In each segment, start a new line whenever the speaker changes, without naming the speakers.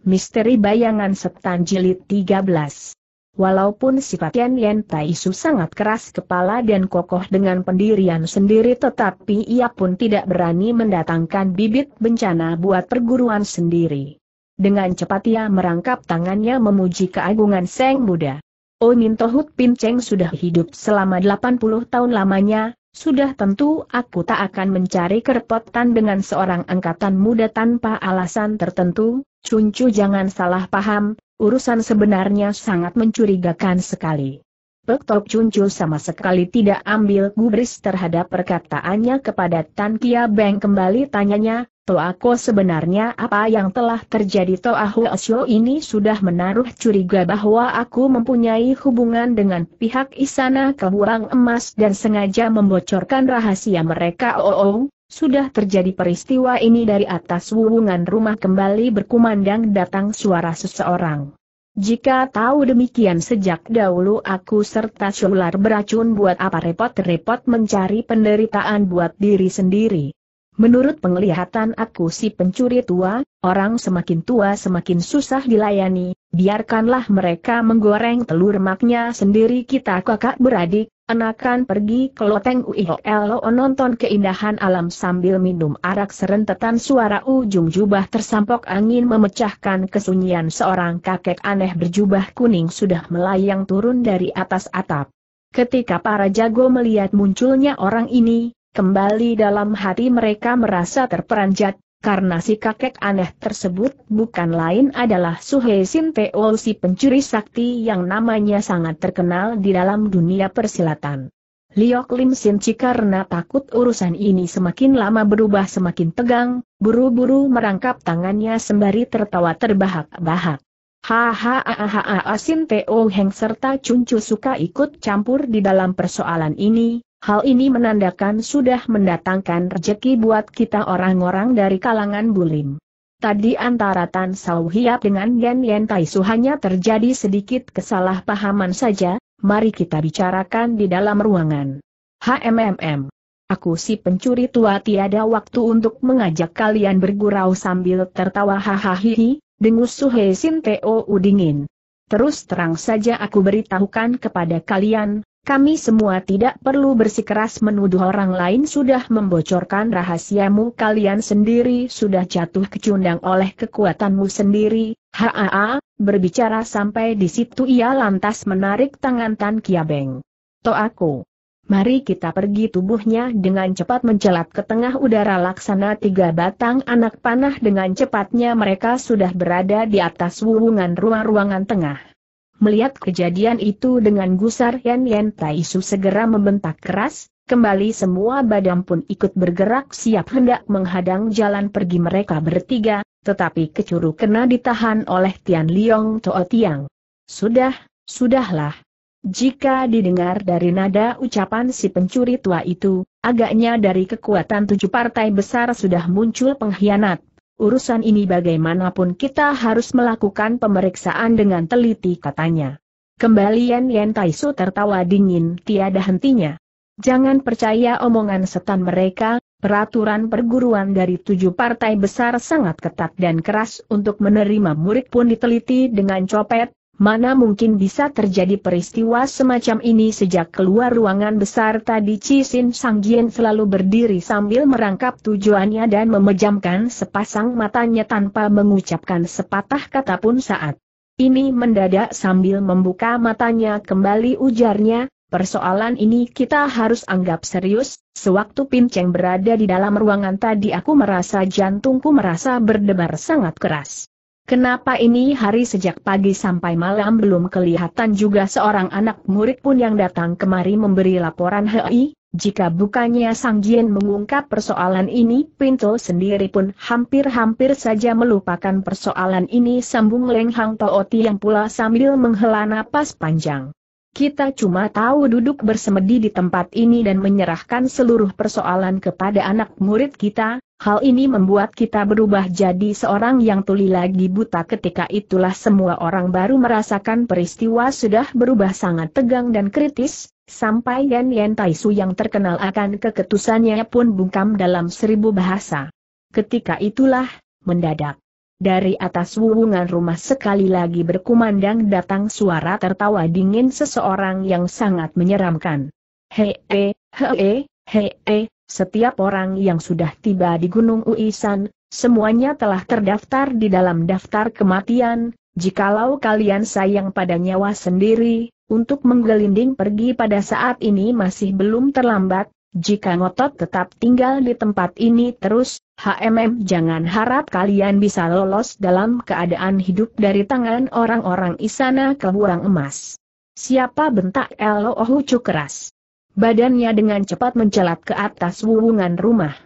Misteri Bayangan Setan Jilid 13 Walaupun sifat Yen Yen Taisu sangat keras kepala dan kokoh dengan pendirian sendiri tetapi ia pun tidak berani mendatangkan bibit bencana buat perguruan sendiri. Dengan cepat ia merangkap tangannya memuji keagungan Seng Buddha. Onin oh, Tohut Pinceng sudah hidup selama 80 tahun lamanya, sudah tentu aku tak akan mencari kerepotan dengan seorang angkatan muda tanpa alasan tertentu, cuncu jangan salah paham, urusan sebenarnya sangat mencurigakan sekali. Pektok Cuncu sama sekali tidak ambil gubris terhadap perkataannya kepada Tan Kia Beng kembali tanyanya, Toako sebenarnya apa yang telah terjadi Toahu Esyo ini sudah menaruh curiga bahwa aku mempunyai hubungan dengan pihak isana Kebuang Emas dan sengaja membocorkan rahasia mereka Oh, oh sudah terjadi peristiwa ini dari atas wuwungan rumah kembali berkumandang datang suara seseorang. Jika tahu demikian sejak dahulu aku serta Syular beracun buat apa repot-repot mencari penderitaan buat diri sendiri. Menurut penglihatan aku si pencuri tua, orang semakin tua semakin susah dilayani, biarkanlah mereka menggoreng telur maknya sendiri kita kakak beradik, enakan pergi ke loteng UIOLO nonton keindahan alam sambil minum arak serentetan suara ujung jubah tersampok angin memecahkan kesunyian seorang kakek aneh berjubah kuning sudah melayang turun dari atas atap. Ketika para jago melihat munculnya orang ini, Kembali dalam hati mereka merasa terperanjat, karena si kakek aneh tersebut bukan lain adalah Suhe Sin Teol si pencuri sakti yang namanya sangat terkenal di dalam dunia persilatan. Liok Lim Sin Chi karena takut urusan ini semakin lama berubah semakin tegang, buru-buru merangkap tangannya sembari tertawa terbahak-bahak. Hahaha Sin Teo Heng serta Chu suka ikut campur di dalam persoalan ini, Hal ini menandakan sudah mendatangkan rejeki buat kita orang-orang dari kalangan bulim. Tadi antara Tan Sao Hiap dengan Yen Yen Tai hanya terjadi sedikit kesalahpahaman saja, mari kita bicarakan di dalam ruangan. HMMM. Aku si pencuri tua tiada waktu untuk mengajak kalian bergurau sambil tertawa hahaha, dengus Suhe Sin Teo dingin. Terus terang saja aku beritahukan kepada kalian, kami semua tidak perlu bersikeras menuduh orang lain sudah membocorkan rahasiamu kalian sendiri sudah jatuh kecundang oleh kekuatanmu sendiri, haa, berbicara sampai di situ ia lantas menarik tangan Tan Kiabeng. aku, Mari kita pergi tubuhnya dengan cepat mencelat ke tengah udara laksana tiga batang anak panah dengan cepatnya mereka sudah berada di atas wuwungan ruang-ruangan tengah. Melihat kejadian itu dengan gusar Yan Yan Taisu segera membentak keras, kembali semua badan pun ikut bergerak siap hendak menghadang jalan pergi mereka bertiga, tetapi kecuru kena ditahan oleh Tian Liong Toa Tiang. Sudah, sudahlah. Jika didengar dari nada ucapan si pencuri tua itu, agaknya dari kekuatan tujuh partai besar sudah muncul pengkhianat urusan ini bagaimanapun kita harus melakukan pemeriksaan dengan teliti katanya. Kembali Yan Yan Taisu tertawa dingin tiada hentinya. Jangan percaya omongan setan mereka, peraturan perguruan dari tujuh partai besar sangat ketat dan keras untuk menerima murid pun diteliti dengan copet, Mana mungkin bisa terjadi peristiwa semacam ini sejak keluar ruangan besar tadi Cisin Sanggien selalu berdiri sambil merangkap tujuannya dan memejamkan sepasang matanya tanpa mengucapkan sepatah kata pun saat. Ini mendadak sambil membuka matanya kembali ujarnya, persoalan ini kita harus anggap serius, sewaktu Pinceng berada di dalam ruangan tadi aku merasa jantungku merasa berdebar sangat keras. Kenapa ini hari sejak pagi sampai malam belum kelihatan juga seorang anak murid pun yang datang kemari memberi laporan hei Jika bukannya Sang Jien mengungkap persoalan ini, Pinto sendiri pun hampir-hampir saja melupakan persoalan ini sambung Leng Hang Tooti yang pula sambil menghela napas panjang. Kita cuma tahu duduk bersemedi di tempat ini dan menyerahkan seluruh persoalan kepada anak murid kita, Hal ini membuat kita berubah jadi seorang yang tuli lagi buta ketika itulah semua orang baru merasakan peristiwa sudah berubah sangat tegang dan kritis, sampai Yan Yan Taisu yang terkenal akan keketusannya pun bungkam dalam seribu bahasa. Ketika itulah, mendadak. Dari atas wuwungan rumah sekali lagi berkumandang datang suara tertawa dingin seseorang yang sangat menyeramkan. Hei, hei, hei, hei, setiap orang yang sudah tiba di Gunung Uisan, semuanya telah terdaftar di dalam daftar kematian, jikalau kalian sayang pada nyawa sendiri, untuk menggelinding pergi pada saat ini masih belum terlambat, jika ngotot tetap tinggal di tempat ini terus, HMM jangan harap kalian bisa lolos dalam keadaan hidup dari tangan orang-orang isana Buang emas. Siapa bentak Elohu cukeras. Badannya dengan cepat mencelat ke atas wuwungan rumah.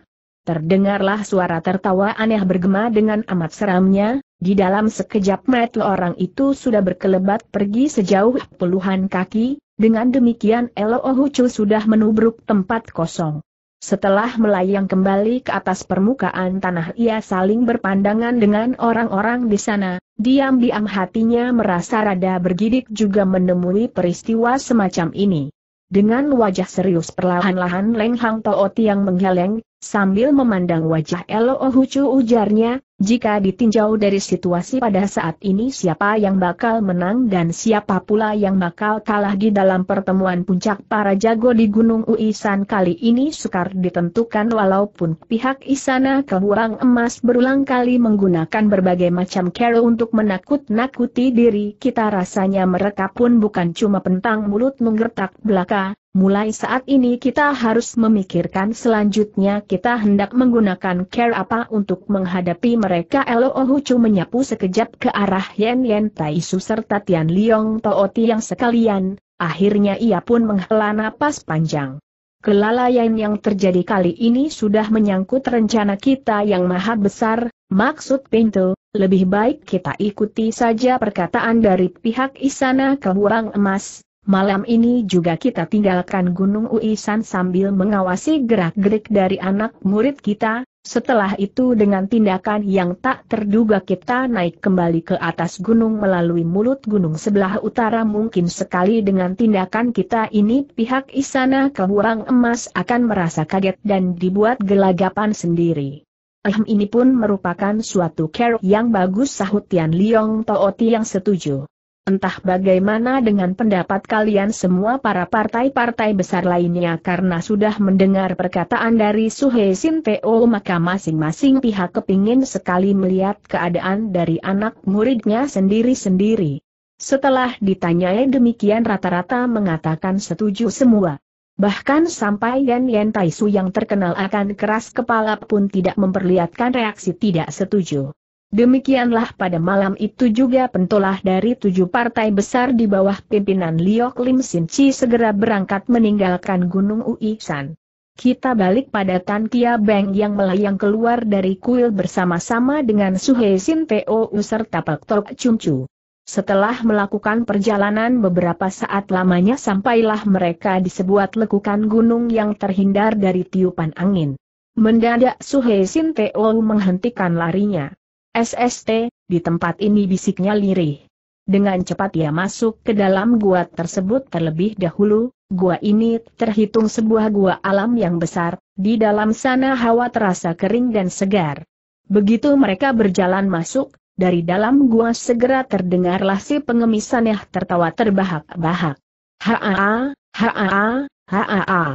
Terdengarlah suara tertawa aneh bergema dengan amat seramnya, di dalam sekejap mata orang itu sudah berkelebat pergi sejauh puluhan kaki, dengan demikian Elo Ohucu sudah menubruk tempat kosong. Setelah melayang kembali ke atas permukaan tanah ia saling berpandangan dengan orang-orang di sana, diam-diam hatinya merasa rada bergidik juga menemui peristiwa semacam ini. Dengan wajah serius perlahan-lahan Leng Hang Tooti yang menggeleng, sambil memandang wajah Elo Ohucu ujarnya, jika ditinjau dari situasi pada saat ini siapa yang bakal menang dan siapa pula yang bakal kalah di dalam pertemuan puncak para jago di Gunung Uisan kali ini sukar ditentukan walaupun pihak Isana Kehurang Emas berulang kali menggunakan berbagai macam cara untuk menakut-nakuti diri kita rasanya mereka pun bukan cuma pentang mulut menggertak belaka, Mulai saat ini kita harus memikirkan selanjutnya kita hendak menggunakan care apa untuk menghadapi mereka Elo Ohucu menyapu sekejap ke arah Yen Yen Taisu serta Tian Liong Tooti yang sekalian, akhirnya ia pun menghela nafas panjang. Kelalaian yang terjadi kali ini sudah menyangkut rencana kita yang maha besar, maksud pintu, lebih baik kita ikuti saja perkataan dari pihak Isana Kehuang Emas, Malam ini juga kita tinggalkan Gunung Uisan sambil mengawasi gerak-gerik dari anak murid kita, setelah itu dengan tindakan yang tak terduga kita naik kembali ke atas gunung melalui mulut gunung sebelah utara mungkin sekali dengan tindakan kita ini pihak isana Kebuang Emas akan merasa kaget dan dibuat gelagapan sendiri. Ehm ini pun merupakan suatu care yang bagus sahut Tian Liong Tooti yang setuju. Entah bagaimana dengan pendapat kalian semua para partai-partai besar lainnya karena sudah mendengar perkataan dari Suhe Sin Teo maka masing-masing pihak kepingin sekali melihat keadaan dari anak muridnya sendiri-sendiri. Setelah ditanyai demikian rata-rata mengatakan setuju semua. Bahkan sampai Yan Yan Taisu yang terkenal akan keras kepala pun tidak memperlihatkan reaksi tidak setuju. Demikianlah pada malam itu juga pentolah dari tujuh partai besar di bawah pimpinan Liok Lim Sin Chi segera berangkat meninggalkan Gunung San. Kita balik pada Tan Kia Beng yang melayang keluar dari kuil bersama-sama dengan Suhe Sin Teo serta Pak Tok Chung Chu. Setelah melakukan perjalanan beberapa saat lamanya sampailah mereka di sebuah lekukan gunung yang terhindar dari tiupan angin. Mendadak Suhe Sin Teo menghentikan larinya. SST, di tempat ini bisiknya lirih. Dengan cepat ia masuk ke dalam gua tersebut terlebih dahulu, gua ini terhitung sebuah gua alam yang besar, di dalam sana hawa terasa kering dan segar. Begitu mereka berjalan masuk, dari dalam gua segera terdengarlah si pengemisan yang tertawa terbahak-bahak. Haa, haa, haa, haa.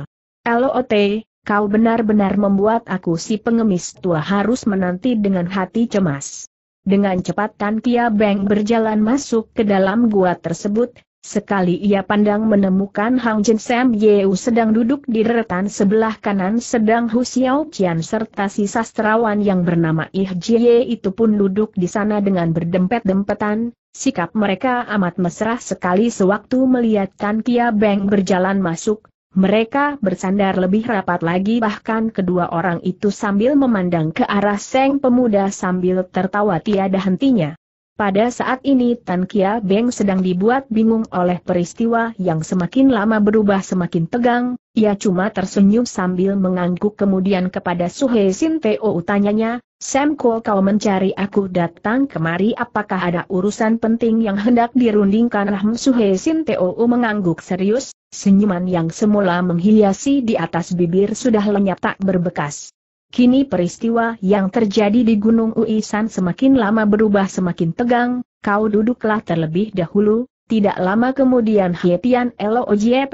LOT, kau benar-benar membuat aku si pengemis tua harus menanti dengan hati cemas. Dengan cepat Tan Kia Beng berjalan masuk ke dalam gua tersebut, sekali ia pandang menemukan Hang Jin Sam Yeu sedang duduk di deretan sebelah kanan sedang Hu Xiao Qian serta si sastrawan yang bernama Ih Jie itu pun duduk di sana dengan berdempet-dempetan, sikap mereka amat mesra sekali sewaktu melihat Tan Kia Beng berjalan masuk, mereka bersandar lebih rapat lagi bahkan kedua orang itu sambil memandang ke arah Seng Pemuda sambil tertawa tiada hentinya. Pada saat ini Tan Kia Beng sedang dibuat bingung oleh peristiwa yang semakin lama berubah semakin tegang, ia cuma tersenyum sambil mengangguk kemudian kepada Suhe Sin Teo tanyanya, Sam Cole kau mencari aku datang kemari apakah ada urusan penting yang hendak dirundingkan Rahm Suhe Sin mengangguk serius, senyuman yang semula menghiasi di atas bibir sudah lenyap tak berbekas. Kini peristiwa yang terjadi di Gunung Uisan semakin lama berubah semakin tegang, kau duduklah terlebih dahulu, tidak lama kemudian Hietian Elo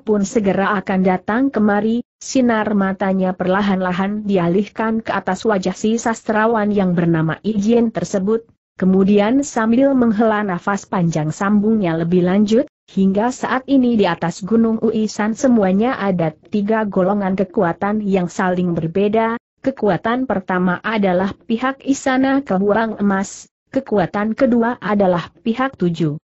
pun segera akan datang kemari, sinar matanya perlahan-lahan dialihkan ke atas wajah si sastrawan yang bernama Ijin tersebut, kemudian sambil menghela nafas panjang sambungnya lebih lanjut, hingga saat ini di atas Gunung Uisan semuanya ada tiga golongan kekuatan yang saling berbeda, kekuatan pertama adalah pihak Isana Kebuang Emas, kekuatan kedua adalah pihak tujuh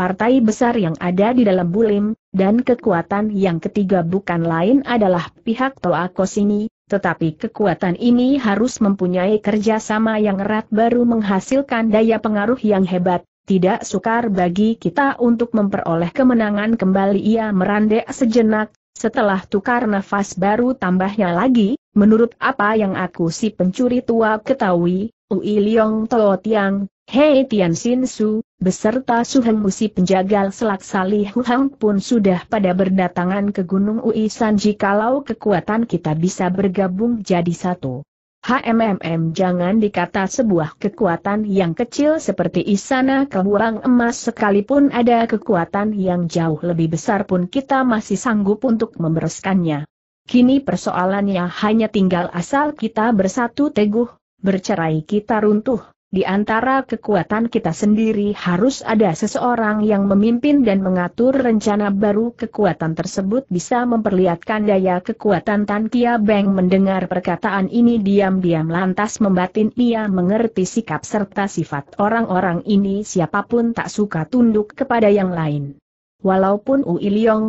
partai besar yang ada di dalam Bulim, dan kekuatan yang ketiga bukan lain adalah pihak Toa Kosini, tetapi kekuatan ini harus mempunyai kerjasama yang erat baru menghasilkan daya pengaruh yang hebat, tidak sukar bagi kita untuk memperoleh kemenangan kembali ia merandek sejenak, setelah tukar nafas baru tambahnya lagi, menurut apa yang aku si pencuri tua ketahui, Ui Liong Teo Tiang, Hei Tian Sin Su, beserta Musi penjagal selak Salih Huang pun sudah pada berdatangan ke Gunung Sanji kalau kekuatan kita bisa bergabung jadi satu. HMMM jangan dikata sebuah kekuatan yang kecil seperti Isana Kebuang Emas sekalipun ada kekuatan yang jauh lebih besar pun kita masih sanggup untuk membereskannya. Kini persoalannya hanya tinggal asal kita bersatu teguh, bercerai kita runtuh. Di antara kekuatan kita sendiri harus ada seseorang yang memimpin dan mengatur rencana baru kekuatan tersebut bisa memperlihatkan daya kekuatan Tan Kia Beng mendengar perkataan ini diam-diam lantas membatin ia mengerti sikap serta sifat orang-orang ini siapapun tak suka tunduk kepada yang lain. Walaupun Ui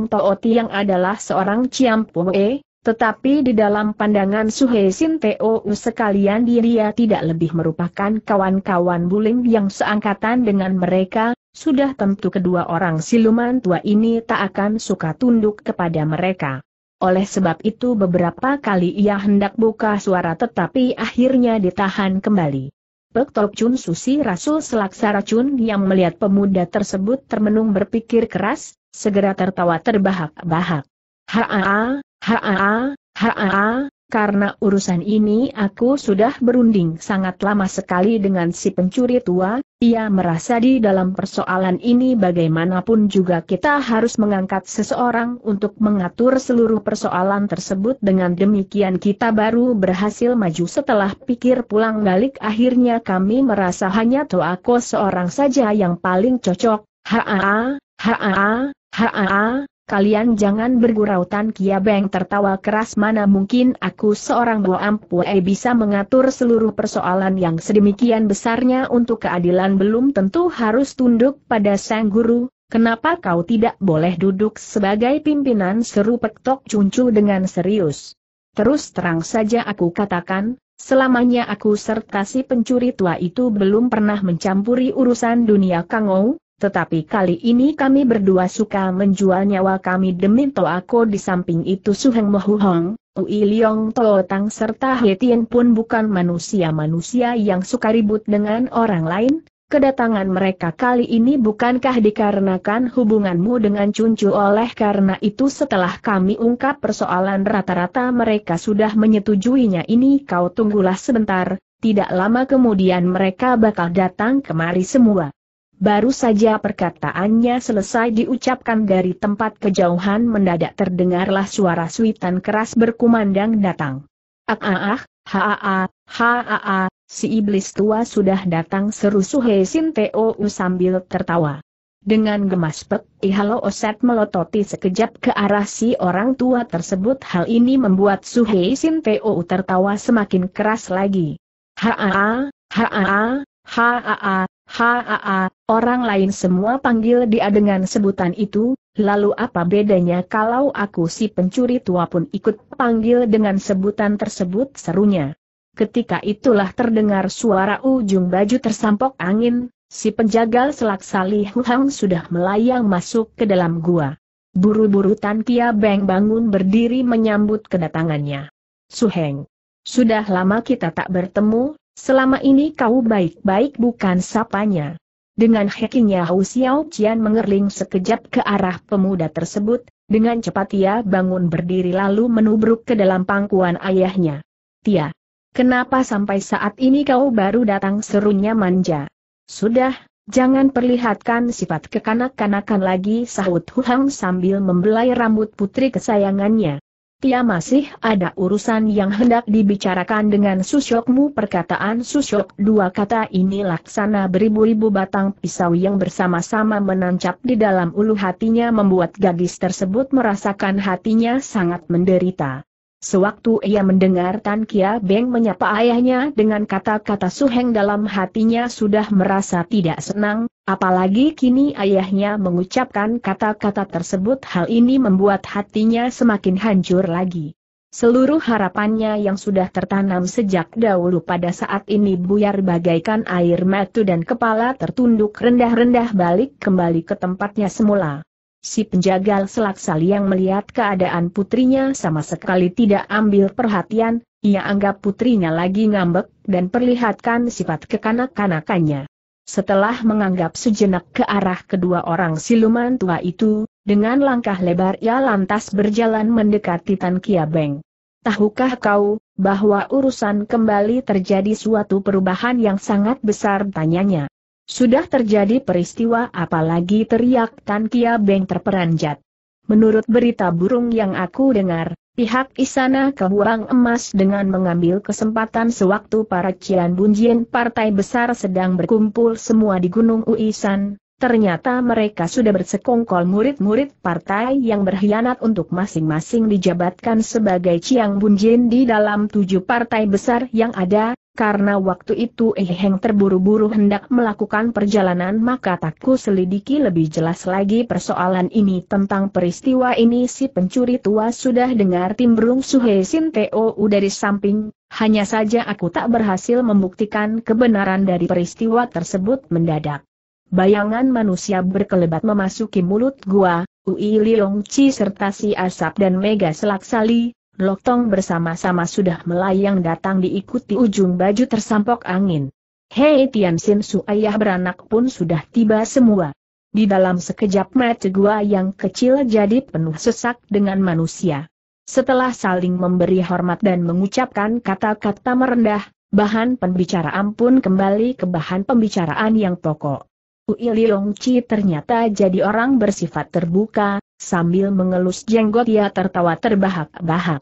Tooti yang adalah seorang ciampoe. Tetapi di dalam pandangan Suhe Sin Teo sekalian dia tidak lebih merupakan kawan-kawan Bulim yang seangkatan dengan mereka, sudah tentu kedua orang siluman tua ini tak akan suka tunduk kepada mereka. Oleh sebab itu beberapa kali ia hendak buka suara tetapi akhirnya ditahan kembali. Pek Tok Chun Susi Rasul Selaksa Racun yang melihat pemuda tersebut termenung berpikir keras, segera tertawa terbahak-bahak. Haa, haa, haa, karena urusan ini aku sudah berunding sangat lama sekali dengan si pencuri tua, ia merasa di dalam persoalan ini bagaimanapun juga kita harus mengangkat seseorang untuk mengatur seluruh persoalan tersebut dengan demikian kita baru berhasil maju setelah pikir pulang balik akhirnya kami merasa hanya Toako seorang saja yang paling cocok, haa, haa, haa, Kalian jangan bergurau Tan Kia Beng tertawa keras mana mungkin aku seorang Bo Ampue bisa mengatur seluruh persoalan yang sedemikian besarnya untuk keadilan belum tentu harus tunduk pada sang guru, kenapa kau tidak boleh duduk sebagai pimpinan seru petok Cuncu dengan serius. Terus terang saja aku katakan, selamanya aku serta si pencuri tua itu belum pernah mencampuri urusan dunia Kangou, tetapi kali ini kami berdua suka menjual nyawa kami demi Toako di samping itu Suheng Mohuhong, Ui Liong Toh Tang serta He pun bukan manusia-manusia yang suka ribut dengan orang lain, kedatangan mereka kali ini bukankah dikarenakan hubunganmu dengan Cuncu oleh karena itu setelah kami ungkap persoalan rata-rata mereka sudah menyetujuinya ini kau tunggulah sebentar, tidak lama kemudian mereka bakal datang kemari semua. Baru saja perkataannya selesai diucapkan dari tempat kejauhan mendadak terdengarlah suara suitan keras berkumandang datang. Ah ah ah, ha ah ah, ha ah ah, si iblis tua sudah datang seru Suhe Sinteo sambil tertawa. Dengan gemas pek, Ihalo Oset melototi sekejap ke arah si orang tua tersebut hal ini membuat Suhe Sinteo tertawa semakin keras lagi. Ha ah ah, ah, ha ah ah, ha ah ah, Haa, orang lain semua panggil dia dengan sebutan itu, lalu apa bedanya kalau aku si pencuri tua pun ikut panggil dengan sebutan tersebut serunya. Ketika itulah terdengar suara ujung baju tersampok angin, si penjagal selak Salih Huhang sudah melayang masuk ke dalam gua. Buru-buru Tan Kia Beng bangun berdiri menyambut kedatangannya. Suheng, sudah lama kita tak bertemu, Selama ini kau baik-baik bukan sapanya. Dengan hekinya Hou Xiao Qian mengerling sekejap ke arah pemuda tersebut, dengan cepat ia bangun berdiri lalu menubruk ke dalam pangkuan ayahnya. Tia, kenapa sampai saat ini kau baru datang serunya manja? Sudah, jangan perlihatkan sifat kekanak-kanakan lagi sahut Huhang sambil membelai rambut putri kesayangannya. Tia masih ada urusan yang hendak dibicarakan dengan Susyokmu perkataan Susyok dua kata ini laksana beribu-ribu batang pisau yang bersama-sama menancap di dalam ulu hatinya membuat gadis tersebut merasakan hatinya sangat menderita. Sewaktu ia mendengar Tan Kia Beng menyapa ayahnya dengan kata-kata suheng dalam hatinya sudah merasa tidak senang, apalagi kini ayahnya mengucapkan kata-kata tersebut hal ini membuat hatinya semakin hancur lagi. Seluruh harapannya yang sudah tertanam sejak dahulu pada saat ini buyar bagaikan air matu dan kepala tertunduk rendah-rendah balik kembali ke tempatnya semula. Si penjagal selaksali yang melihat keadaan putrinya sama sekali tidak ambil perhatian, ia anggap putrinya lagi ngambek dan perlihatkan sifat kekanak-kanakannya. Setelah menganggap sejenak ke arah kedua orang siluman tua itu, dengan langkah lebar ia lantas berjalan mendekati Tan Kiabeng. Tahukah kau, bahwa urusan kembali terjadi suatu perubahan yang sangat besar tanyanya. Sudah terjadi peristiwa apalagi teriak Tan Kia Beng terperanjat. Menurut berita burung yang aku dengar, pihak isana Kebuang Emas dengan mengambil kesempatan sewaktu para Cian Bunjien partai besar sedang berkumpul semua di Gunung Uisan, ternyata mereka sudah bersekongkol murid-murid partai yang berkhianat untuk masing-masing dijabatkan sebagai Ciang Bunjin di dalam tujuh partai besar yang ada, karena waktu itu heng terburu-buru hendak melakukan perjalanan maka takku selidiki lebih jelas lagi persoalan ini tentang peristiwa ini si pencuri tua sudah dengar timbrung Suhe Sinteo dari samping, hanya saja aku tak berhasil membuktikan kebenaran dari peristiwa tersebut mendadak. Bayangan manusia berkelebat memasuki mulut gua, Ui Liong Chi serta si Asap dan Mega Selaksali, Loktong bersama-sama sudah melayang datang diikuti ujung baju tersampok angin. Hei Tian Sin Su ayah beranak pun sudah tiba semua. Di dalam sekejap mata gua yang kecil jadi penuh sesak dengan manusia. Setelah saling memberi hormat dan mengucapkan kata-kata merendah, bahan pembicaraan pun kembali ke bahan pembicaraan yang pokok. Ui Liongci ternyata jadi orang bersifat terbuka, sambil mengelus jenggot ia tertawa terbahak-bahak.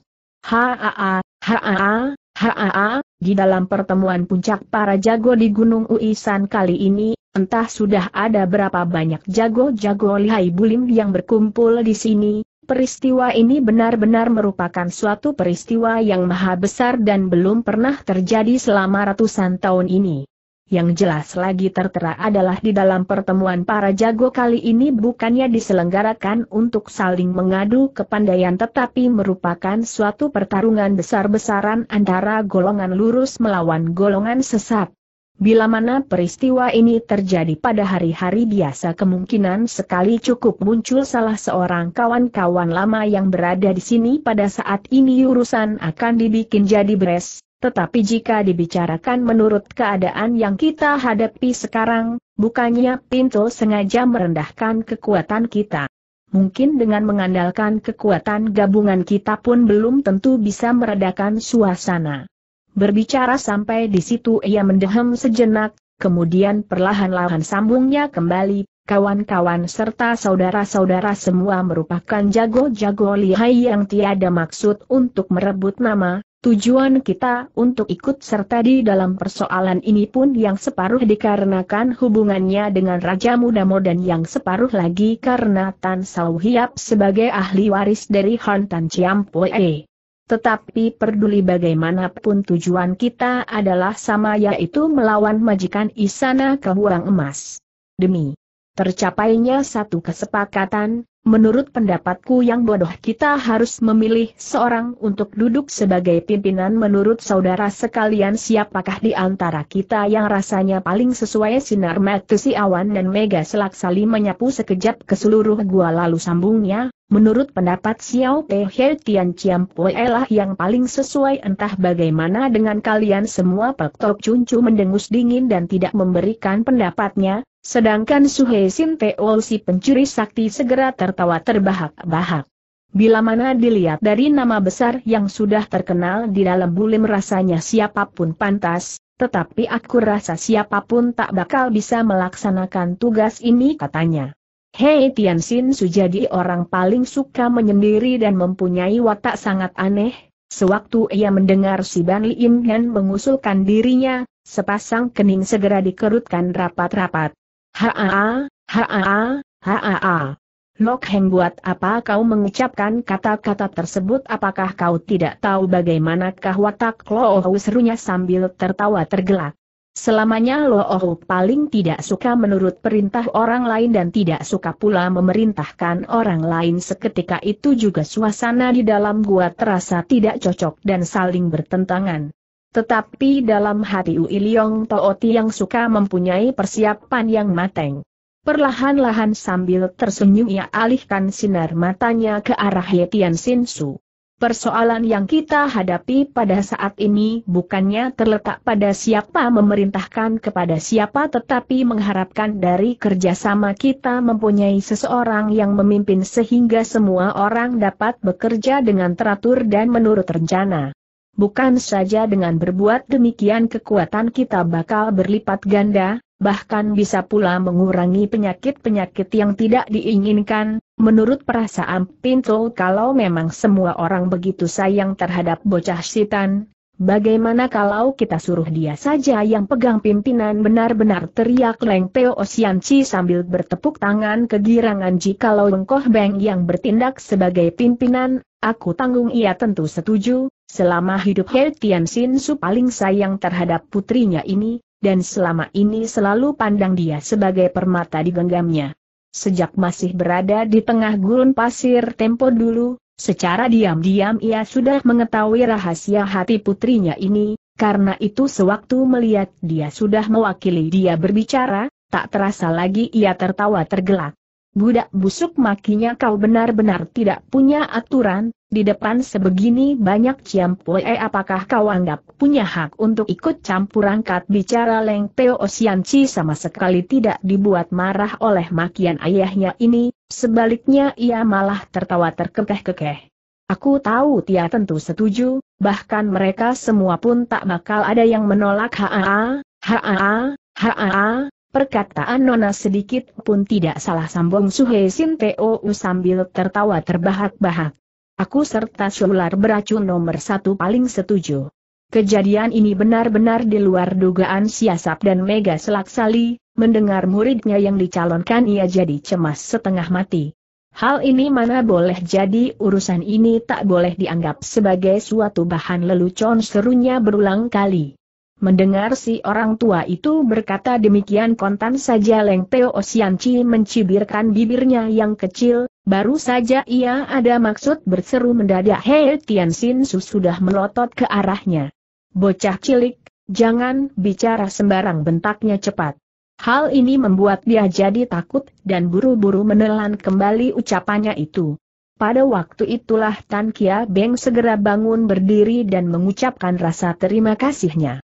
Haa, haa, haa, di dalam pertemuan puncak para jago di Gunung Uisan kali ini, entah sudah ada berapa banyak jago-jago lihai bulim yang berkumpul di sini, peristiwa ini benar-benar merupakan suatu peristiwa yang maha besar dan belum pernah terjadi selama ratusan tahun ini. Yang jelas lagi tertera adalah di dalam pertemuan para jago kali ini bukannya diselenggarakan untuk saling mengadu kepandaian tetapi merupakan suatu pertarungan besar-besaran antara golongan lurus melawan golongan sesat. Bila mana peristiwa ini terjadi pada hari-hari biasa kemungkinan sekali cukup muncul salah seorang kawan-kawan lama yang berada di sini pada saat ini urusan akan dibikin jadi beres tetapi jika dibicarakan menurut keadaan yang kita hadapi sekarang, bukannya pintu sengaja merendahkan kekuatan kita. Mungkin dengan mengandalkan kekuatan gabungan kita pun belum tentu bisa meredakan suasana. Berbicara sampai di situ ia mendehem sejenak, kemudian perlahan-lahan sambungnya kembali, kawan-kawan serta saudara-saudara semua merupakan jago-jago lihai yang tiada maksud untuk merebut nama, Tujuan kita untuk ikut serta di dalam persoalan ini pun yang separuh dikarenakan hubungannya dengan Raja Muda Modan yang separuh lagi karena Tan Sau Hiap sebagai ahli waris dari Han Tan Chiam Poe. Tetapi peduli bagaimanapun tujuan kita adalah sama yaitu melawan majikan Isana Kehuang Emas. Demi tercapainya satu kesepakatan, Menurut pendapatku yang bodoh kita harus memilih seorang untuk duduk sebagai pimpinan menurut saudara sekalian siapakah di antara kita yang rasanya paling sesuai sinar si awan dan mega selaksali menyapu sekejap ke seluruh gua lalu sambungnya, menurut pendapat Xiao Te He Tian Chiam Pue lah yang paling sesuai entah bagaimana dengan kalian semua Pek Tok Cuncu mendengus dingin dan tidak memberikan pendapatnya, Sedangkan Suhe Sin si pencuri sakti segera tertawa terbahak-bahak. Bila mana dilihat dari nama besar yang sudah terkenal di dalam bulim rasanya siapapun pantas, tetapi aku rasa siapapun tak bakal bisa melaksanakan tugas ini katanya. Hei Tianxin Sujadi orang paling suka menyendiri dan mempunyai watak sangat aneh, sewaktu ia mendengar si Ban Lin mengusulkan dirinya, sepasang kening segera dikerutkan rapat-rapat, Haa, haa, haa. heng buat apa kau mengucapkan kata-kata tersebut apakah kau tidak tahu bagaimanakah watak Loohu serunya sambil tertawa tergelak. Selamanya Loohu paling tidak suka menurut perintah orang lain dan tidak suka pula memerintahkan orang lain seketika itu juga suasana di dalam gua terasa tidak cocok dan saling bertentangan. Tetapi dalam hati Ui Liong Tooti yang suka mempunyai persiapan yang mateng. Perlahan-lahan sambil tersenyum ia alihkan sinar matanya ke arah Ye Tian Persoalan yang kita hadapi pada saat ini bukannya terletak pada siapa memerintahkan kepada siapa tetapi mengharapkan dari kerjasama kita mempunyai seseorang yang memimpin sehingga semua orang dapat bekerja dengan teratur dan menurut rencana. Bukan saja dengan berbuat demikian kekuatan kita bakal berlipat ganda, bahkan bisa pula mengurangi penyakit-penyakit yang tidak diinginkan, menurut perasaan Pinto kalau memang semua orang begitu sayang terhadap bocah sitan, bagaimana kalau kita suruh dia saja yang pegang pimpinan benar-benar teriak Leng Teo Osianci sambil bertepuk tangan kegirangan jikalau Bengkoh Beng yang bertindak sebagai pimpinan, aku tanggung ia tentu setuju, Selama hidup He Tian Sin Su paling sayang terhadap putrinya ini, dan selama ini selalu pandang dia sebagai permata di genggamnya. Sejak masih berada di tengah gurun pasir tempo dulu, secara diam-diam ia sudah mengetahui rahasia hati putrinya ini, karena itu sewaktu melihat dia sudah mewakili dia berbicara, tak terasa lagi ia tertawa tergelak. Budak busuk makinya kau benar-benar tidak punya aturan, di depan sebegini banyak eh apakah kau anggap punya hak untuk ikut campur angkat bicara Leng Teo Osianci sama sekali tidak dibuat marah oleh makian ayahnya ini, sebaliknya ia malah tertawa terkekeh-kekeh. Aku tahu Tia tentu setuju, bahkan mereka semua pun tak bakal ada yang menolak haa, haa, haa, Perkataan Nona sedikit pun tidak salah sambung Suhe Sin Teo sambil tertawa terbahak-bahak. Aku serta sular beracun nomor satu paling setuju. Kejadian ini benar-benar di luar dugaan siasap dan mega selaksali, mendengar muridnya yang dicalonkan ia jadi cemas setengah mati. Hal ini mana boleh jadi urusan ini tak boleh dianggap sebagai suatu bahan lelucon serunya berulang kali. Mendengar si orang tua itu berkata demikian kontan saja Leng Teo Osianci mencibirkan bibirnya yang kecil, Baru saja ia ada maksud berseru mendadak Hei Tian Su sudah melotot ke arahnya. Bocah cilik, jangan bicara sembarang bentaknya cepat. Hal ini membuat dia jadi takut dan buru-buru menelan kembali ucapannya itu. Pada waktu itulah Tan Kia Beng segera bangun berdiri dan mengucapkan rasa terima kasihnya.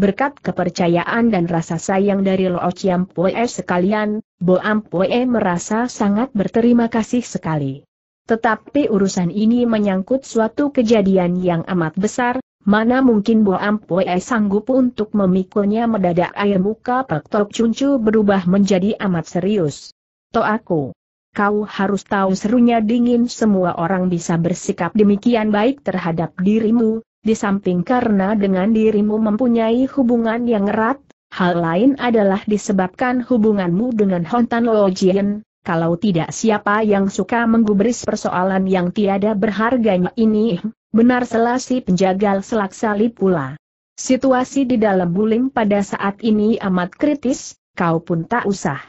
Berkat kepercayaan dan rasa sayang dari Lo Chiam Pue sekalian, Bo Am Pue merasa sangat berterima kasih sekali. Tetapi urusan ini menyangkut suatu kejadian yang amat besar, mana mungkin Bo Am Pue sanggup untuk memikulnya mendadak air muka Pak Tok Cuncu berubah menjadi amat serius. To aku. Kau harus tahu serunya dingin semua orang bisa bersikap demikian baik terhadap dirimu, di samping karena dengan dirimu mempunyai hubungan yang erat, hal lain adalah disebabkan hubunganmu dengan Hontan Lo Jien, kalau tidak siapa yang suka menggubris persoalan yang tiada berharganya ini, benar selasi penjagal selaksali pula. Situasi di dalam bulim pada saat ini amat kritis, kau pun tak usah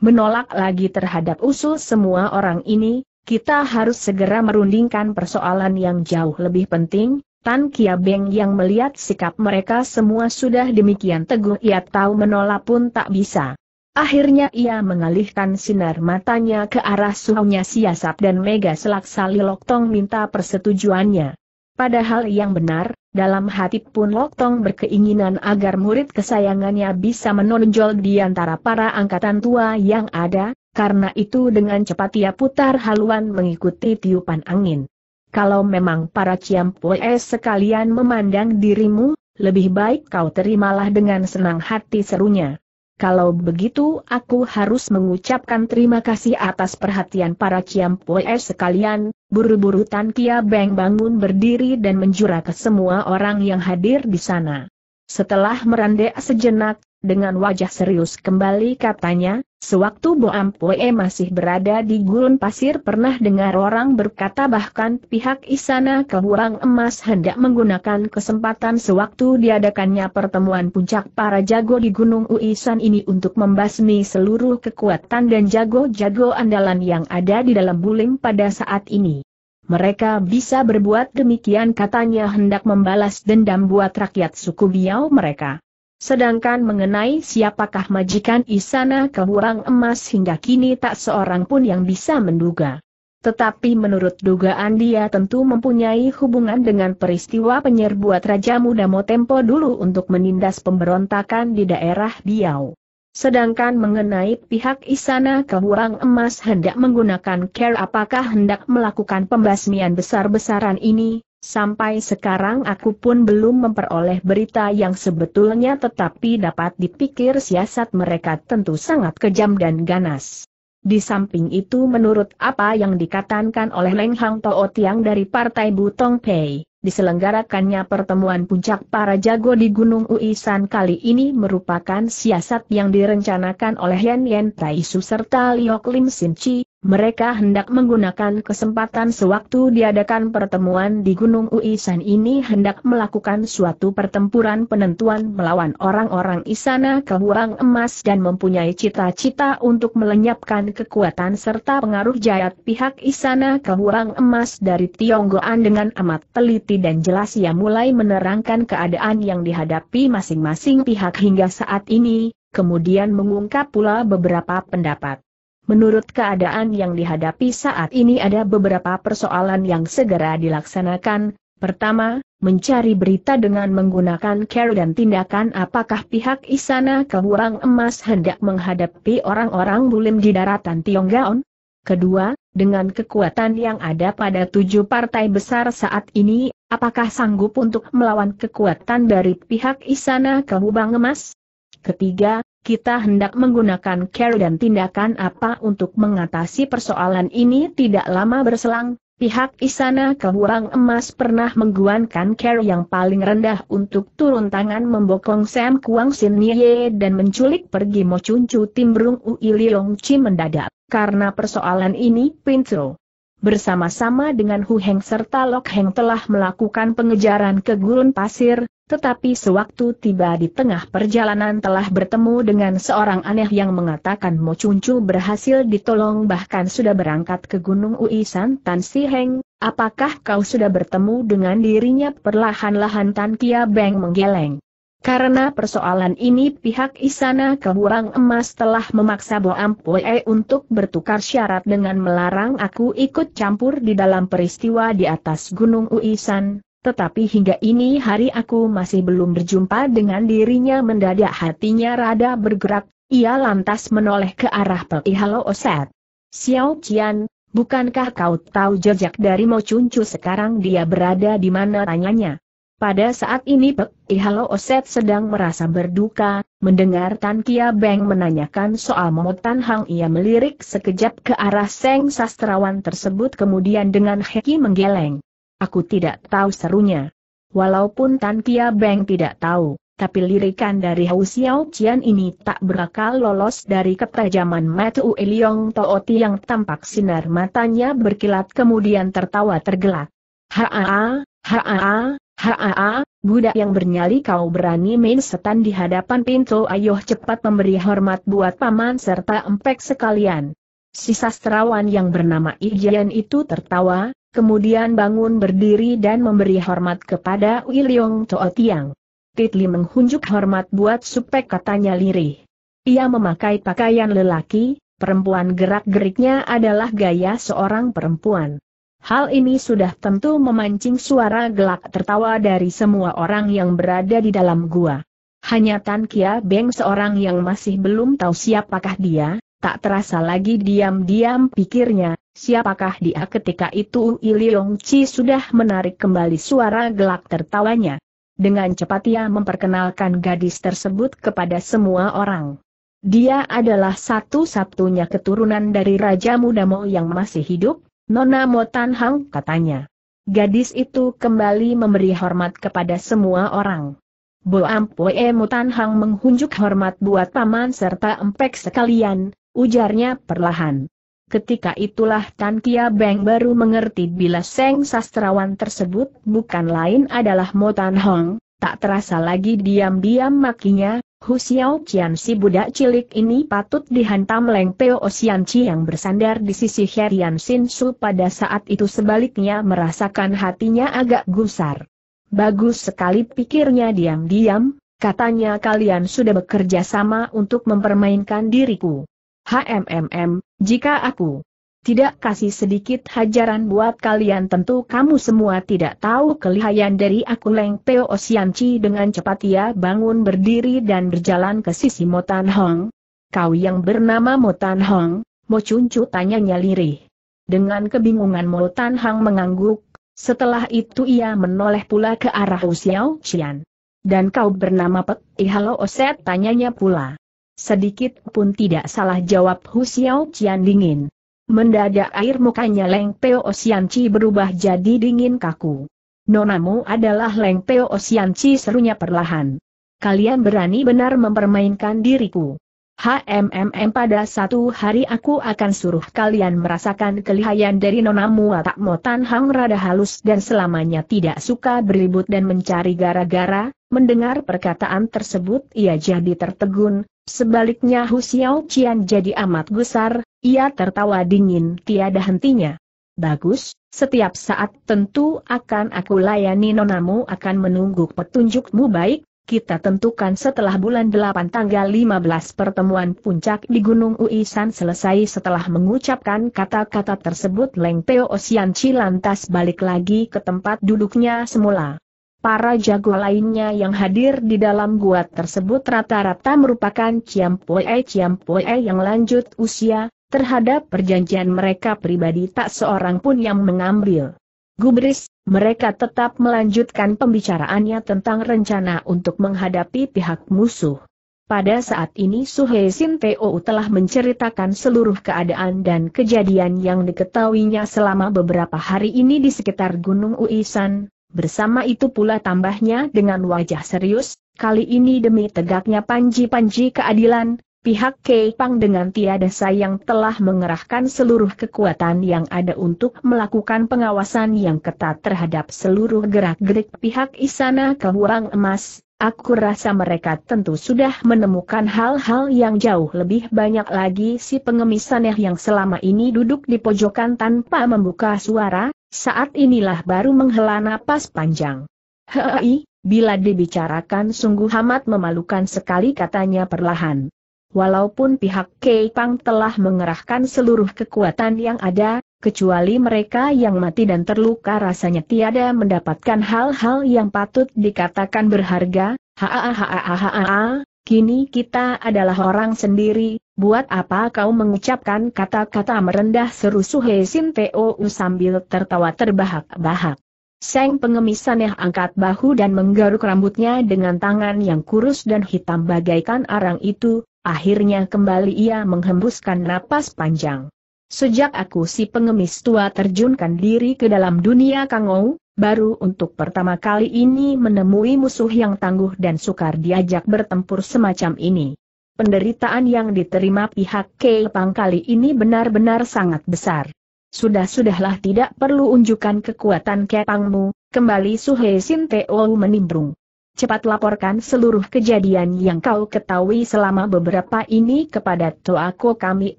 menolak lagi terhadap usul semua orang ini, kita harus segera merundingkan persoalan yang jauh lebih penting, Tan Kia Beng yang melihat sikap mereka semua sudah demikian teguh ia tahu menolak pun tak bisa. Akhirnya ia mengalihkan sinar matanya ke arah suhunya siasap dan mega selaksali Loktong minta persetujuannya. Padahal yang benar, dalam hati pun Loktong berkeinginan agar murid kesayangannya bisa menonjol di antara para angkatan tua yang ada, karena itu dengan cepat ia putar haluan mengikuti tiupan angin kalau memang para ciampue sekalian memandang dirimu, lebih baik kau terimalah dengan senang hati serunya. Kalau begitu aku harus mengucapkan terima kasih atas perhatian para ciampue sekalian, buru-buru Tan Kia Beng bangun berdiri dan menjura ke semua orang yang hadir di sana. Setelah merendek sejenak, dengan wajah serius kembali katanya, Sewaktu Boam Poe masih berada di gurun pasir pernah dengar orang berkata bahkan pihak Isana Kehurang Emas hendak menggunakan kesempatan sewaktu diadakannya pertemuan puncak para jago di Gunung Uisan ini untuk membasmi seluruh kekuatan dan jago-jago andalan yang ada di dalam bulim pada saat ini. Mereka bisa berbuat demikian katanya hendak membalas dendam buat rakyat suku Biau mereka. Sedangkan mengenai siapakah majikan Isana Kehurang Emas hingga kini tak seorang pun yang bisa menduga. Tetapi menurut dugaan dia tentu mempunyai hubungan dengan peristiwa penyerbuat Raja Muda Motempo dulu untuk menindas pemberontakan di daerah Biau. Sedangkan mengenai pihak Isana Kehurang Emas hendak menggunakan care apakah hendak melakukan pembasmian besar-besaran ini, Sampai sekarang aku pun belum memperoleh berita yang sebetulnya tetapi dapat dipikir siasat mereka tentu sangat kejam dan ganas. Di samping itu menurut apa yang dikatakan oleh Leng Hang Toh Tiang dari Partai Butong Pei, diselenggarakannya pertemuan puncak para jago di Gunung Uisan kali ini merupakan siasat yang direncanakan oleh Yan Yan Su serta Liok Lim Sin Chi, mereka hendak menggunakan kesempatan sewaktu diadakan pertemuan di Gunung Uisan ini hendak melakukan suatu pertempuran penentuan melawan orang-orang Isana Kehuang Emas dan mempunyai cita-cita untuk melenyapkan kekuatan serta pengaruh jayat pihak Isana Kehuang Emas dari Tionggoan dengan amat teliti dan jelas ia mulai menerangkan keadaan yang dihadapi masing-masing pihak hingga saat ini, kemudian mengungkap pula beberapa pendapat. Menurut keadaan yang dihadapi saat ini ada beberapa persoalan yang segera dilaksanakan. Pertama, mencari berita dengan menggunakan care dan tindakan apakah pihak Isana Kehurang Emas hendak menghadapi orang-orang bulim di daratan Tionggaon? Kedua, dengan kekuatan yang ada pada tujuh partai besar saat ini, apakah sanggup untuk melawan kekuatan dari pihak Isana Kehubang Emas? Ketiga, kita hendak menggunakan care dan tindakan apa untuk mengatasi persoalan ini tidak lama berselang, pihak Isana Kehurang Emas pernah mengguankan care yang paling rendah untuk turun tangan membokong Sam Kuang Sin Nye dan menculik pergi Mo Chun Chu Timbrung Ui Liong Chi mendadak, karena persoalan ini pintu bersama-sama dengan Hu Heng serta Lok Heng telah melakukan pengejaran ke gurun pasir, tetapi sewaktu tiba di tengah perjalanan telah bertemu dengan seorang aneh yang mengatakan Mo Cuncu berhasil ditolong bahkan sudah berangkat ke Gunung Uisan Tan Si Heng. apakah kau sudah bertemu dengan dirinya perlahan-lahan Tan Kia Beng menggeleng. Karena persoalan ini pihak Isana Keburang Emas telah memaksa Bo Ampoe untuk bertukar syarat dengan melarang aku ikut campur di dalam peristiwa di atas Gunung Uisan, tetapi hingga ini hari aku masih belum berjumpa dengan dirinya mendadak hatinya rada bergerak, ia lantas menoleh ke arah Pei Halo Oset. Xiao Qian, bukankah kau tahu jejak dari Mo Cuncu sekarang dia berada di mana tanyanya? Pada saat ini Pei Halo Oset sedang merasa berduka, mendengar Tan Kia Beng menanyakan soal Mo Tan Hang ia melirik sekejap ke arah Seng Sastrawan tersebut kemudian dengan heki menggeleng. Aku tidak tahu serunya. Walaupun Tan Kia Beng tidak tahu, tapi lirikan dari Hou Xiao Qian ini tak berakal lolos dari ketajaman Matu Ue Liong Tooti yang tampak sinar matanya berkilat kemudian tertawa tergelak. Haa, haa, haa, budak yang bernyali kau berani main setan di hadapan pintu ayo cepat memberi hormat buat paman serta empek sekalian. Si sastrawan yang bernama Ijian itu tertawa, kemudian bangun berdiri dan memberi hormat kepada Wiliong Toa Tiang. Titli menghunjuk hormat buat supek katanya lirih. Ia memakai pakaian lelaki, perempuan gerak-geriknya adalah gaya seorang perempuan. Hal ini sudah tentu memancing suara gelak tertawa dari semua orang yang berada di dalam gua. Hanya Tan Kia Beng seorang yang masih belum tahu siapakah dia, Tak terasa lagi diam-diam pikirnya, siapakah dia ketika itu Ui Chi sudah menarik kembali suara gelak tertawanya. Dengan cepat ia memperkenalkan gadis tersebut kepada semua orang. Dia adalah satu-satunya keturunan dari Raja Muda Mo yang masih hidup, Nona Mo Tan Hang katanya. Gadis itu kembali memberi hormat kepada semua orang. Boam Poe Mo Tan Hang menghunjuk hormat buat paman serta empek sekalian, ujarnya perlahan. Ketika itulah Tan Kia Beng baru mengerti bila Seng Sastrawan tersebut bukan lain adalah Mo Tan Hong, tak terasa lagi diam-diam makinya, Hu Xiao Qian si budak cilik ini patut dihantam Leng Peo Xian Chi yang bersandar di sisi Herian Sin Su pada saat itu sebaliknya merasakan hatinya agak gusar. Bagus sekali pikirnya diam-diam, katanya kalian sudah bekerja sama untuk mempermainkan diriku. HMMM, jika aku tidak kasih sedikit hajaran buat kalian tentu kamu semua tidak tahu kelihayan dari aku Leng Teo Osianci dengan cepat ia bangun berdiri dan berjalan ke sisi Motan Hong. Kau yang bernama Motan Hong, Mo Cuncu tanyanya lirih. Dengan kebingungan Motan Hong mengangguk, setelah itu ia menoleh pula ke arah Usiao Cian. Dan kau bernama Pek Ihalo eh, Oset tanyanya pula. Sedikit pun tidak salah jawab Hu Xiao Qian dingin. Mendadak air mukanya Leng Peo Xianci berubah jadi dingin kaku. Nonamu adalah Leng Peo Xianci serunya perlahan. Kalian berani benar mempermainkan diriku. HMMM pada satu hari aku akan suruh kalian merasakan kelihayan dari nonamu tak motan hang rada halus dan selamanya tidak suka beribut dan mencari gara-gara, mendengar perkataan tersebut ia jadi tertegun, Sebaliknya Hu Xiao jadi amat gusar, ia tertawa dingin tiada hentinya. Bagus, setiap saat tentu akan aku layani nonamu akan menunggu petunjukmu baik, kita tentukan setelah bulan 8 tanggal 15 pertemuan puncak di Gunung Uisan selesai setelah mengucapkan kata-kata tersebut Leng Teo Osian Chi lantas balik lagi ke tempat duduknya semula. Para jago lainnya yang hadir di dalam gua tersebut rata-rata merupakan Ciampoe-Ciampoe yang lanjut usia, terhadap perjanjian mereka pribadi tak seorang pun yang mengambil. Gubris, mereka tetap melanjutkan pembicaraannya tentang rencana untuk menghadapi pihak musuh. Pada saat ini Suhe Sin Teo telah menceritakan seluruh keadaan dan kejadian yang diketahuinya selama beberapa hari ini di sekitar Gunung Uisan, Bersama itu pula tambahnya dengan wajah serius, kali ini demi tegaknya panji-panji keadilan, pihak Kei dengan tiada sayang telah mengerahkan seluruh kekuatan yang ada untuk melakukan pengawasan yang ketat terhadap seluruh gerak-gerik pihak Istana Huang Emas. Aku rasa mereka tentu sudah menemukan hal-hal yang jauh lebih banyak lagi si pengemis aneh yang selama ini duduk di pojokan tanpa membuka suara, saat inilah baru menghela napas panjang. Hei, bila dibicarakan sungguh amat memalukan sekali katanya perlahan. Walaupun pihak Kei Pang telah mengerahkan seluruh kekuatan yang ada, kecuali mereka yang mati dan terluka rasanya tiada mendapatkan hal-hal yang patut dikatakan berharga, ha Kini kita adalah orang sendiri, buat apa kau mengucapkan kata-kata merendah seru Suhe Sin Teo sambil tertawa terbahak-bahak. Seng pengemis aneh angkat bahu dan menggaruk rambutnya dengan tangan yang kurus dan hitam bagaikan arang itu, akhirnya kembali ia menghembuskan napas panjang. Sejak aku si pengemis tua terjunkan diri ke dalam dunia kangou, baru untuk pertama kali ini menemui musuh yang tangguh dan sukar diajak bertempur semacam ini. Penderitaan yang diterima pihak Kepang kali ini benar-benar sangat besar. Sudah-sudahlah tidak perlu unjukkan kekuatan Kepangmu, kembali Suhe Sinteo menimbrung. Cepat laporkan seluruh kejadian yang kau ketahui selama beberapa ini kepada Toako kami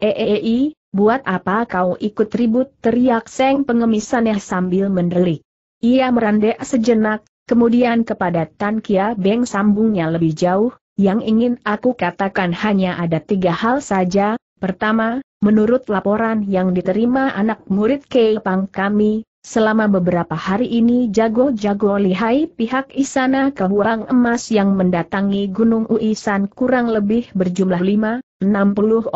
EEI, Buat apa kau ikut ribut? teriak Seng pengemisannya sambil mendelik. Ia merandek sejenak, kemudian kepada Tan Kia Beng sambungnya lebih jauh, yang ingin aku katakan hanya ada tiga hal saja, pertama, menurut laporan yang diterima anak murid Pang kami, Selama beberapa hari ini jago-jago lihai pihak Isana Kehuang Emas yang mendatangi Gunung Uisan kurang lebih berjumlah 5, 60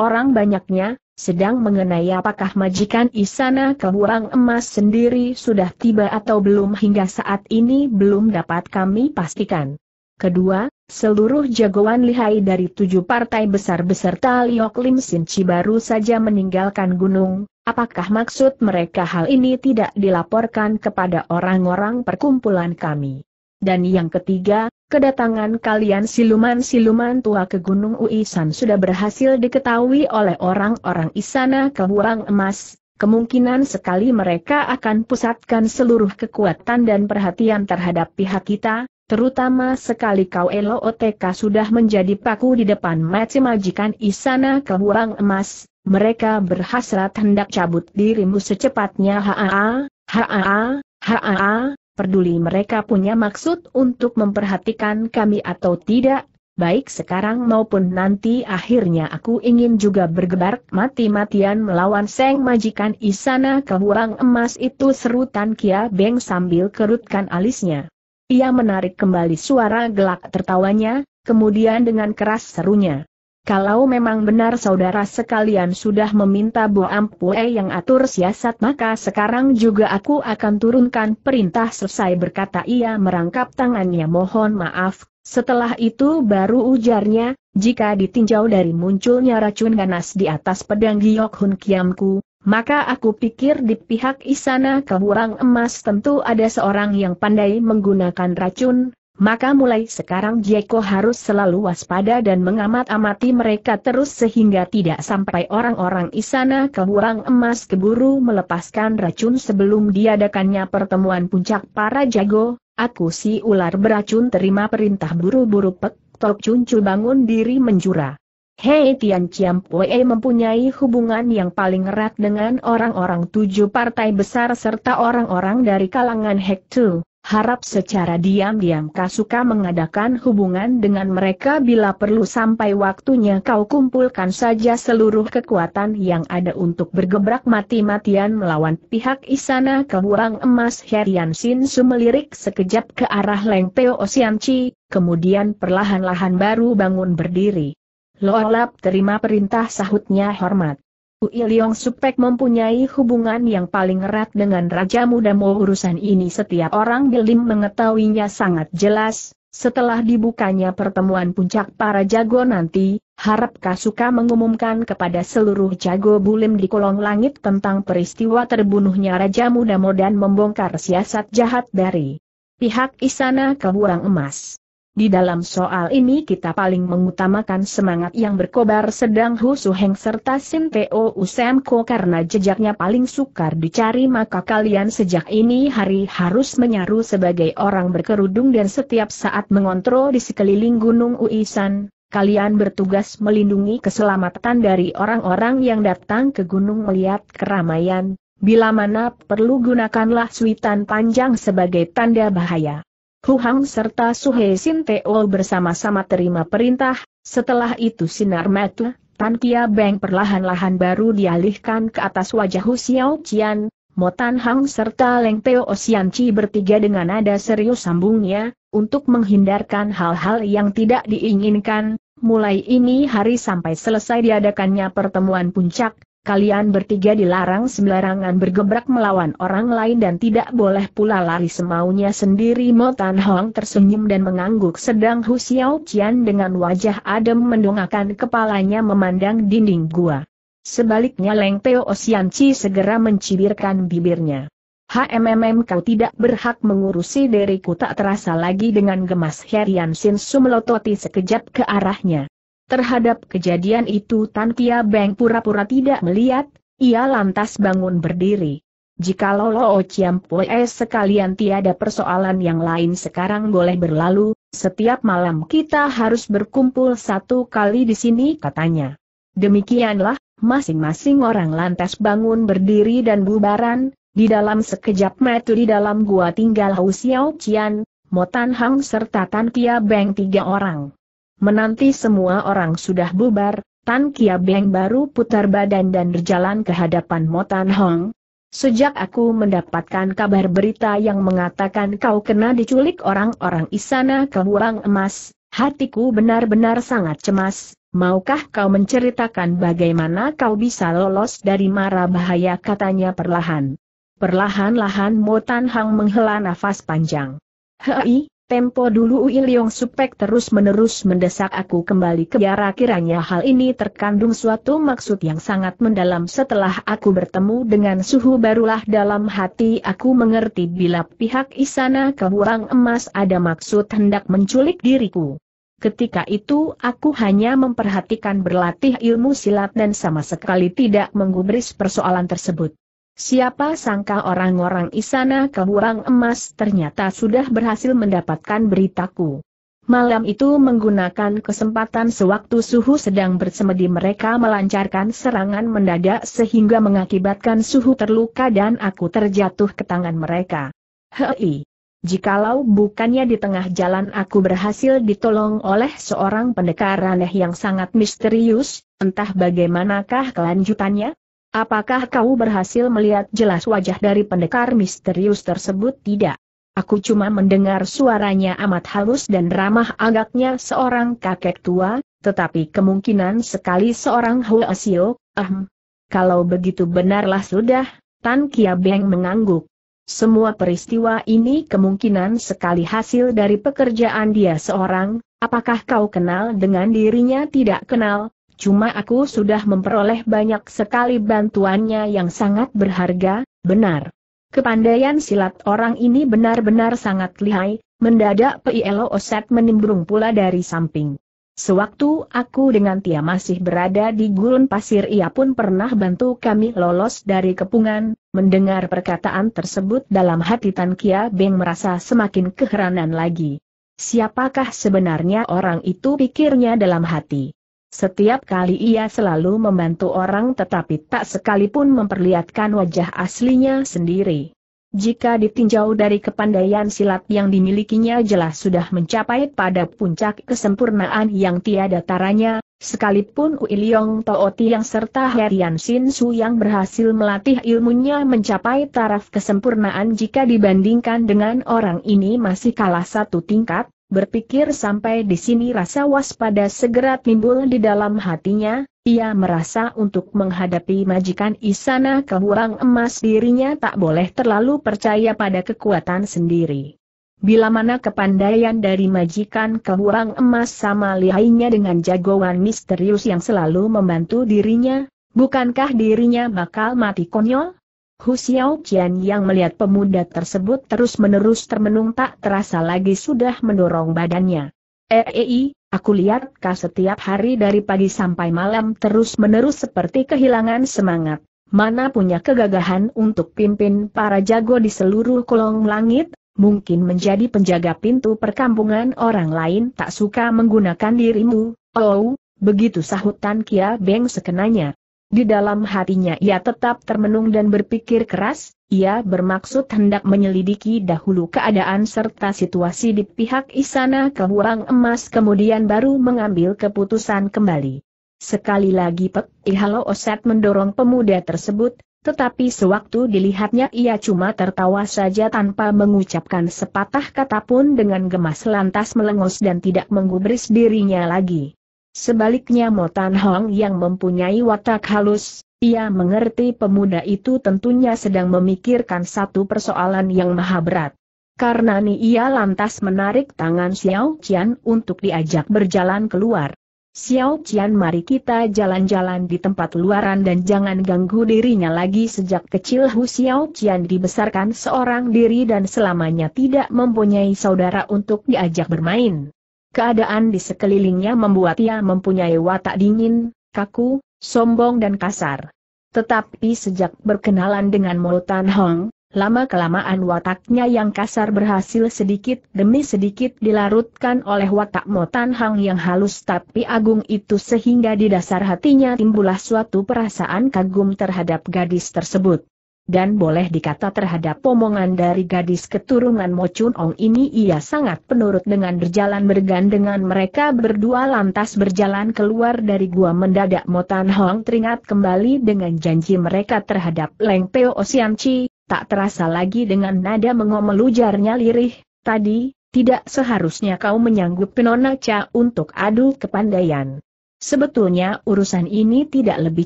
orang banyaknya, sedang mengenai apakah majikan Isana kekurangan Emas sendiri sudah tiba atau belum hingga saat ini belum dapat kami pastikan. Kedua, seluruh jagoan lihai dari tujuh partai besar beserta Liok Lim Sin Chi baru saja meninggalkan gunung, apakah maksud mereka hal ini tidak dilaporkan kepada orang-orang perkumpulan kami? Dan yang ketiga, kedatangan kalian siluman-siluman tua ke Gunung Uisan sudah berhasil diketahui oleh orang-orang Isana Huang Emas, kemungkinan sekali mereka akan pusatkan seluruh kekuatan dan perhatian terhadap pihak kita, terutama sekali kau LOTK sudah menjadi paku di depan mati majikan Isana Huang Emas, mereka berhasrat hendak cabut dirimu secepatnya haa, haa, haa, haa, peduli mereka punya maksud untuk memperhatikan kami atau tidak, baik sekarang maupun nanti akhirnya aku ingin juga bergebar mati-matian melawan Seng Majikan Isana Kehuang Emas itu seru Tan Kia Beng sambil kerutkan alisnya. Ia menarik kembali suara gelak tertawanya, kemudian dengan keras serunya. Kalau memang benar saudara sekalian sudah meminta Bo Ampue yang atur siasat maka sekarang juga aku akan turunkan perintah selesai berkata ia merangkap tangannya mohon maaf. Setelah itu baru ujarnya, jika ditinjau dari munculnya racun ganas di atas pedang Giok Hun Kiamku, maka aku pikir di pihak Isana kehurang Emas tentu ada seorang yang pandai menggunakan racun, maka mulai sekarang Jeko harus selalu waspada dan mengamat-amati mereka terus sehingga tidak sampai orang-orang Isana kehurang emas keburu melepaskan racun sebelum diadakannya pertemuan puncak para jago, aku si ular beracun terima perintah buru-buru pek, tok cuncu bangun diri menjura. Hei Tian Chiam Pue mempunyai hubungan yang paling erat dengan orang-orang tujuh partai besar serta orang-orang dari kalangan Hektu harap secara diam-diam Kasuka mengadakan hubungan dengan mereka bila perlu sampai waktunya kau kumpulkan saja seluruh kekuatan yang ada untuk bergebrak mati-matian melawan pihak Isana Kebuang Emas Herian Sin melirik sekejap ke arah Leng Teo Osianci, kemudian perlahan-lahan baru bangun berdiri. Loalap terima perintah sahutnya hormat. Uiliong Supek mempunyai hubungan yang paling erat dengan Raja Muda Mo urusan ini setiap orang Bilim mengetahuinya sangat jelas, setelah dibukanya pertemuan puncak para jago nanti, harap Kasuka mengumumkan kepada seluruh jago bulim di kolong langit tentang peristiwa terbunuhnya Raja Muda Mo dan membongkar siasat jahat dari pihak Istana Kebuang Emas. Di dalam soal ini kita paling mengutamakan semangat yang berkobar sedang Hu heng serta Sin Teo Usemko karena jejaknya paling sukar dicari maka kalian sejak ini hari harus menyaru sebagai orang berkerudung dan setiap saat mengontrol di sekeliling Gunung Uisan. Kalian bertugas melindungi keselamatan dari orang-orang yang datang ke gunung melihat keramaian, bila mana perlu gunakanlah suitan panjang sebagai tanda bahaya. Huang serta Suhe Sin Teo bersama-sama terima perintah, setelah itu sinar mata, Tan Kia Beng perlahan-lahan baru dialihkan ke atas wajah Hu Xiao Qian, Motan Hang serta Leng Teo Xian Chi bertiga dengan nada serius sambungnya, untuk menghindarkan hal-hal yang tidak diinginkan, mulai ini hari sampai selesai diadakannya pertemuan puncak, kalian bertiga dilarang sembarangan bergebrak melawan orang lain dan tidak boleh pula lari semaunya sendiri Mo Tan Hong tersenyum dan mengangguk sedang Hu Xiao Qian dengan wajah adem mendongakkan kepalanya memandang dinding gua. Sebaliknya Leng Peo Osian Chi segera mencibirkan bibirnya. HMMM kau tidak berhak mengurusi diriku tak terasa lagi dengan gemas Herian Sin sumelototi sekejap ke arahnya. Terhadap kejadian itu Tan Kia Beng pura-pura tidak melihat, ia lantas bangun berdiri. Jikalau Loo oh Chiam Pue eh, sekalian tiada persoalan yang lain sekarang boleh berlalu, setiap malam kita harus berkumpul satu kali di sini katanya. Demikianlah, masing-masing orang lantas bangun berdiri dan bubaran, di dalam sekejap metu di dalam gua tinggal Hau Xiao Qian, Motan Hang serta Tan Kia Beng tiga orang. Menanti semua orang sudah bubar, Tan Kia Beng baru putar badan dan berjalan ke hadapan Motan Hong. Sejak aku mendapatkan kabar berita yang mengatakan kau kena diculik orang-orang istana kebuang emas, hatiku benar-benar sangat cemas. Maukah kau menceritakan bagaimana kau bisa lolos dari mara bahaya katanya perlahan. Perlahan-lahan Motan Hang menghela nafas panjang. Hei, Tempo dulu Ui Leong Supek terus-menerus mendesak aku kembali ke ya kiranya hal ini terkandung suatu maksud yang sangat mendalam setelah aku bertemu dengan suhu barulah dalam hati aku mengerti bila pihak Isana kekurang Emas ada maksud hendak menculik diriku. Ketika itu aku hanya memperhatikan berlatih ilmu silat dan sama sekali tidak menggubris persoalan tersebut. Siapa sangka orang-orang isana keburang emas ternyata sudah berhasil mendapatkan beritaku. Malam itu menggunakan kesempatan sewaktu suhu sedang bersemedi mereka melancarkan serangan mendadak sehingga mengakibatkan suhu terluka dan aku terjatuh ke tangan mereka. Hei! Jikalau bukannya di tengah jalan aku berhasil ditolong oleh seorang pendekar aneh yang sangat misterius, entah bagaimanakah kelanjutannya? Apakah kau berhasil melihat jelas wajah dari pendekar misterius tersebut tidak? Aku cuma mendengar suaranya amat halus dan ramah agaknya seorang kakek tua, tetapi kemungkinan sekali seorang Huasio, ahem. Kalau begitu benarlah sudah, Tan Kia Beng mengangguk. Semua peristiwa ini kemungkinan sekali hasil dari pekerjaan dia seorang, apakah kau kenal dengan dirinya tidak kenal, Cuma aku sudah memperoleh banyak sekali bantuannya yang sangat berharga, benar. Kepandaian silat orang ini benar-benar sangat lihai, mendadak P.I.L.O. Oset menimbrung pula dari samping. Sewaktu aku dengan Tia masih berada di gurun pasir ia pun pernah bantu kami lolos dari kepungan, mendengar perkataan tersebut dalam hati Tan Kia Beng merasa semakin keheranan lagi. Siapakah sebenarnya orang itu pikirnya dalam hati? Setiap kali ia selalu membantu orang tetapi tak sekalipun memperlihatkan wajah aslinya sendiri. Jika ditinjau dari kepandaian silat yang dimilikinya jelas sudah mencapai pada puncak kesempurnaan yang tiada taranya, sekalipun Tao Tooti yang serta Herian Sin Su yang berhasil melatih ilmunya mencapai taraf kesempurnaan jika dibandingkan dengan orang ini masih kalah satu tingkat, Berpikir sampai di sini rasa waspada segera timbul di dalam hatinya, ia merasa untuk menghadapi majikan Isana Kehurang Emas dirinya tak boleh terlalu percaya pada kekuatan sendiri. Bila mana kepandaian dari majikan Kehurang Emas sama lihainya dengan jagoan misterius yang selalu membantu dirinya, bukankah dirinya bakal mati konyol? Hu Xiao yang melihat pemuda tersebut terus-menerus termenung tak terasa lagi sudah mendorong badannya. Ei, eh, eh, aku lihat kau setiap hari dari pagi sampai malam terus-menerus seperti kehilangan semangat. Mana punya kegagahan untuk pimpin para jago di seluruh kolong langit, mungkin menjadi penjaga pintu perkampungan orang lain tak suka menggunakan dirimu. Oh, begitu sahutan Kia Beng sekenanya. Di dalam hatinya ia tetap termenung dan berpikir keras, ia bermaksud hendak menyelidiki dahulu keadaan serta situasi di pihak Isana Kehurang Emas kemudian baru mengambil keputusan kembali. Sekali lagi Pek Ihalo Oset mendorong pemuda tersebut, tetapi sewaktu dilihatnya ia cuma tertawa saja tanpa mengucapkan sepatah kata pun dengan gemas lantas melengos dan tidak menggubris dirinya lagi. Sebaliknya Motan Hong yang mempunyai watak halus, ia mengerti pemuda itu tentunya sedang memikirkan satu persoalan yang maha berat. Karena ni ia lantas menarik tangan Xiao Qian untuk diajak berjalan keluar. Xiao Qian mari kita jalan-jalan di tempat luaran dan jangan ganggu dirinya lagi sejak kecil Hu Xiao Qian dibesarkan seorang diri dan selamanya tidak mempunyai saudara untuk diajak bermain. Keadaan di sekelilingnya membuat ia mempunyai watak dingin, kaku, sombong dan kasar. Tetapi sejak berkenalan dengan Mo Tan Hong, lama-kelamaan wataknya yang kasar berhasil sedikit demi sedikit dilarutkan oleh watak Mo Tan Hong yang halus tapi agung itu sehingga di dasar hatinya timbullah suatu perasaan kagum terhadap gadis tersebut dan boleh dikata terhadap omongan dari gadis keturunan Chun Ong ini ia sangat penurut dengan berjalan bergandengan mereka berdua lantas berjalan keluar dari gua mendadak Motan Hong teringat kembali dengan janji mereka terhadap Leng Peo Osian Chi, tak terasa lagi dengan nada mengomel ujarnya lirih, tadi, tidak seharusnya kau menyanggupi Nona Cha untuk adu kepandaian. Sebetulnya urusan ini tidak lebih